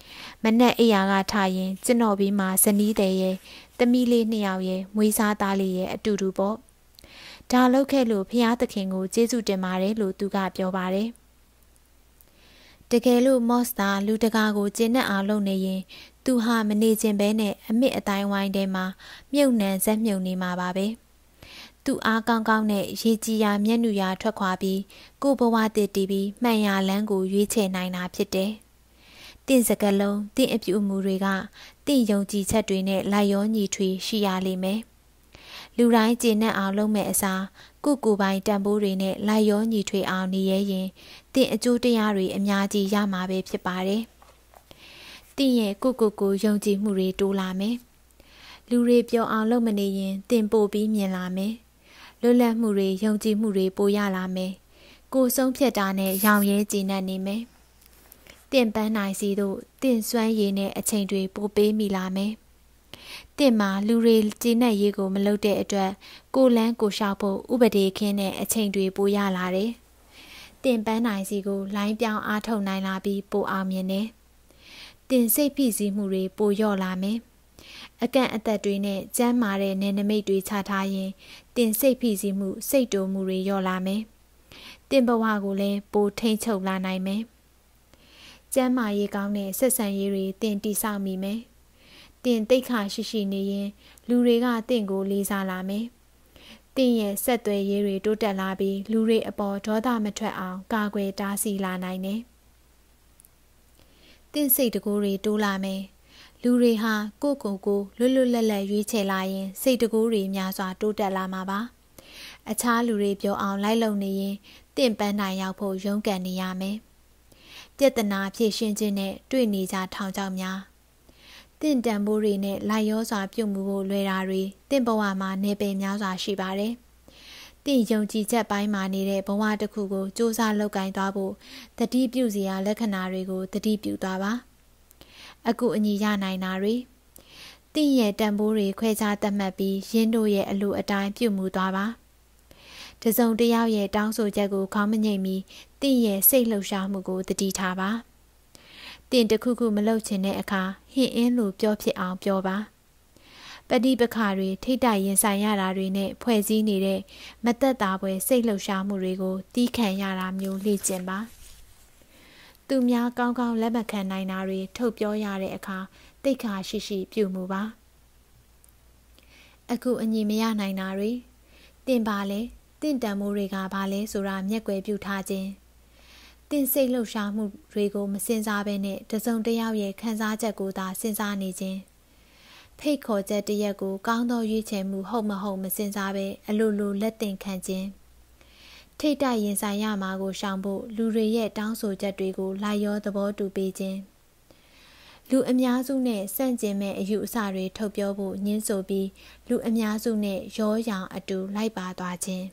။မနဲ့အိယာကထရင်ကျွန်တော်ပြီးမှဇနီးတဲ့ရဲ့တမီလေးနှစ်ယောက်ရဲ့မွေးစားသားလေးရဲ့အတူတူပေါ့။ဒါလောက်ခဲ့လို့ဖျားသခင်ကိုကျေးဇူးတင်ပါတယ်လို့သူကပြောပါတယ်တကယ်လို့မော့စ်သာလူတကာကိုကျင့်နှက်အောင်လုပ်နေရင်သူဟာမနေခြင်းပဲနဲ့အမစ်အတိုင်းဝိုင်းထဲမှာမြုပ်နှံဇက်မြုပ်နေမှာပါပဲသူအားကောင်းကောင်းနဲ့ရေကြည်ရာမျက်နှူရာထွက်ခွာပြီးကိုဘဝတည်တည်ပြီးမှန်ရာလမ်းကိုရွေးချယ်နိုင်တာဖြစ်တယ်တင့်စကလုံးတင့်အပြုအမူတွေကတင့်ယုံကြည်ချက်တွေနဲ့လိုက်ရောညီထွေရှိရလိမ့်မယ်လူတိုင်းကျေနပ်အောင်လုပ်မဲ့အစားကိုကိုပိုင်တန်ဖိုးတွေနဲ့လိုက်ရောညီထွေအောင်နေရရင်တင့်အကျိုးတရားတွေအများကြီးရမှာပဲဖြစ်ပါတယ်။တင့်ရဲ့ကိုကိုကိုယုံကြည်မှုတွေတိုးလာမယ်။လူတွေပြောအောင်လုပ်မနေရင်တင့်ပို့ပြီးမြင်လာမယ်။လွတ်လပ်မှုတွေယုံကြည်မှုတွေပိုရလာမယ်။ကိုဆုံးဖြတ်တာနဲ့ရောင်ရဲကြည်နက်နေမယ်။တင့်ပန်းနိုင်စီတို့တင့်စွမ်းရည်နဲ့အချိန်တွေပိုပေးမိလာမယ်။တင့်မှာလူတွေကျေနပ်ရေးကိုမလုပ်တဲ့အတွက် ကိုလန်းကိုရှောက်ဖို့ဥပဒေခင်းနဲ့အချိန်တွေပိုရလာတယ်။တင့်ပန်းနိုင်စီကိုလိုင်းပြောင်းအားထုတ်နိုင်လာပြီးပိုအောင်မြင်တယ်။တင်စိတ်ပြည့်စည်မှုတွေပိုလျော့လာမယ်။အကန့်အသက်တွေနဲ့ကျန်းမာတဲ့နယ်နိမိတ်တွေချထားရင်တင်စိတ်ပြည့်စည်မှု စိတ်တိုမှုတွေလျော့လာမယ်။တင်ဘဝကိုလည်းပိုထိမ့်ချုပ်လာနိုင်မယ်။ကျန်းမာရေးကောင်းတဲ့ဆက်ဆံရေးတွေတင်တိဆောက်မိမယ်။တင်တိတ်ခါရှိရှိနေရင် လူတွေကတင့်ကိုလေးစားလာမယ်။တင့်ရဲ့ဆက်သွယ်ရေးတွေတိုးတက်လာပြီး လူတွေအပေါ်ဒေါသမထွက်အောင်ကာကွယ်တားဆီးလာနိုင်တယ်။တင့်စိတ်တကူတွေတိုးလာမယ်။လူတွေဟာကိုယ့်ကိုယ်ကိုလွတ်လွတ်လပ်လပ်ရွေးချယ်လာရင်စိတ်တကူတွေများစွာ တိုးတက်လာမှာပါ။အခြားလူတွေပြောအောင်လိုက်လုံနေရင်တင့်ပန်းနိုင်ရောက်ဖို့ရုန်းကန်နေရမယ်။ပြဿနာဖြေရှင်းခြင်းနဲ့တွေ့နေကြထောင်ချောက်များတင့်တန်ဖိုးတွေနဲ့လိုက်ရောစွာပြုမှုဖို့လွယ်တာတွေတင့်ဘဝမှာနေပယ်များစွာရှိပါတယ်။တင့်ယုံကြည်ချက်ပိုင်းမှာနေတဲ့ဘဝတစ်ခုကိုစူးစမ်းလုပ်ကိုင်သွားဖို့တတိပြုစရာလက္ခဏာတွေကိုတတိပြုသွားပါ။အကူအညီရနိုင်တာတွေတင့်ရဲ့တန်ဖိုးတွေခွဲခြားသတ်မှတ်ပြီးရင်းတို့ရဲ့အလိုအတိုင်းပြုမှုသွားပါ။တစုံတယောက်ရဲ့တောင်းဆိုချက်ကိုခေါင်းမငိမ့်ပြီးတင့်ရဲ့စိတ်လှုပ်ရှားမှုကိုတတိထားပါ။။တင်တခုခုမလုပ်ချင်တဲ့အခါဟင်အင်းလို့ပြောဖြစ်အောင်ပြောပါ။ပဋိပက္ခတွေထိတ်တိုက်ရင်ဆိုင်ရတာတွေနဲ့ဖွဲ့စည်းနေတဲ့မသက်သာပွဲစိတ်လှုပ်ရှားမှုတွေကိုတီးခံရတာမျိုးလေ့ကျင့်ပါ။သူများကောင်းကောင်းလက်မခံနိုင်တာတွေထုတ်ပြောရတဲ့အခါတိတ်ခါရှိရှိပြုမှုပါ။အခုအညီမရနိုင်တာတွေတင်ပါလေတင့်တံမိုးတွေကဘာလဲဆိုတာမျက်ကွယ်ပြုထားခြင်း။တင့်စိတ်လှုပ်ရှားမှုတွေကိုမစင်စားဘဲနဲ့တစုံတစ်ယောက်ရဲ့ခံစားချက်ကိုသာစဉ်းစားနေခြင်းဖိတ်ခေါ်ချက်တရက်ကိုကောင်းသောရွေးချယ်မှုဟုတ်မဟုတ်မစင်စားဘဲအလိုလိုလက်တင်ခံခြင်းထိတ်တိုက်ရင်ဆိုင်ရမှာကို ရှောင်ဖို့လူတွေရဲ့တောင်းဆိုချက်တွေကိုလိုက်ရောသဘောတူပေးခြင်းလူအများစုနဲ့ဆန့်ကျင်မဲ့အယူအဆတွေထုတ်ပြောဖို့ညှင်းဆိုပြီးလူအများစုနဲ့ရောရောင်အတူ လိုက်ပါသွားခြင်း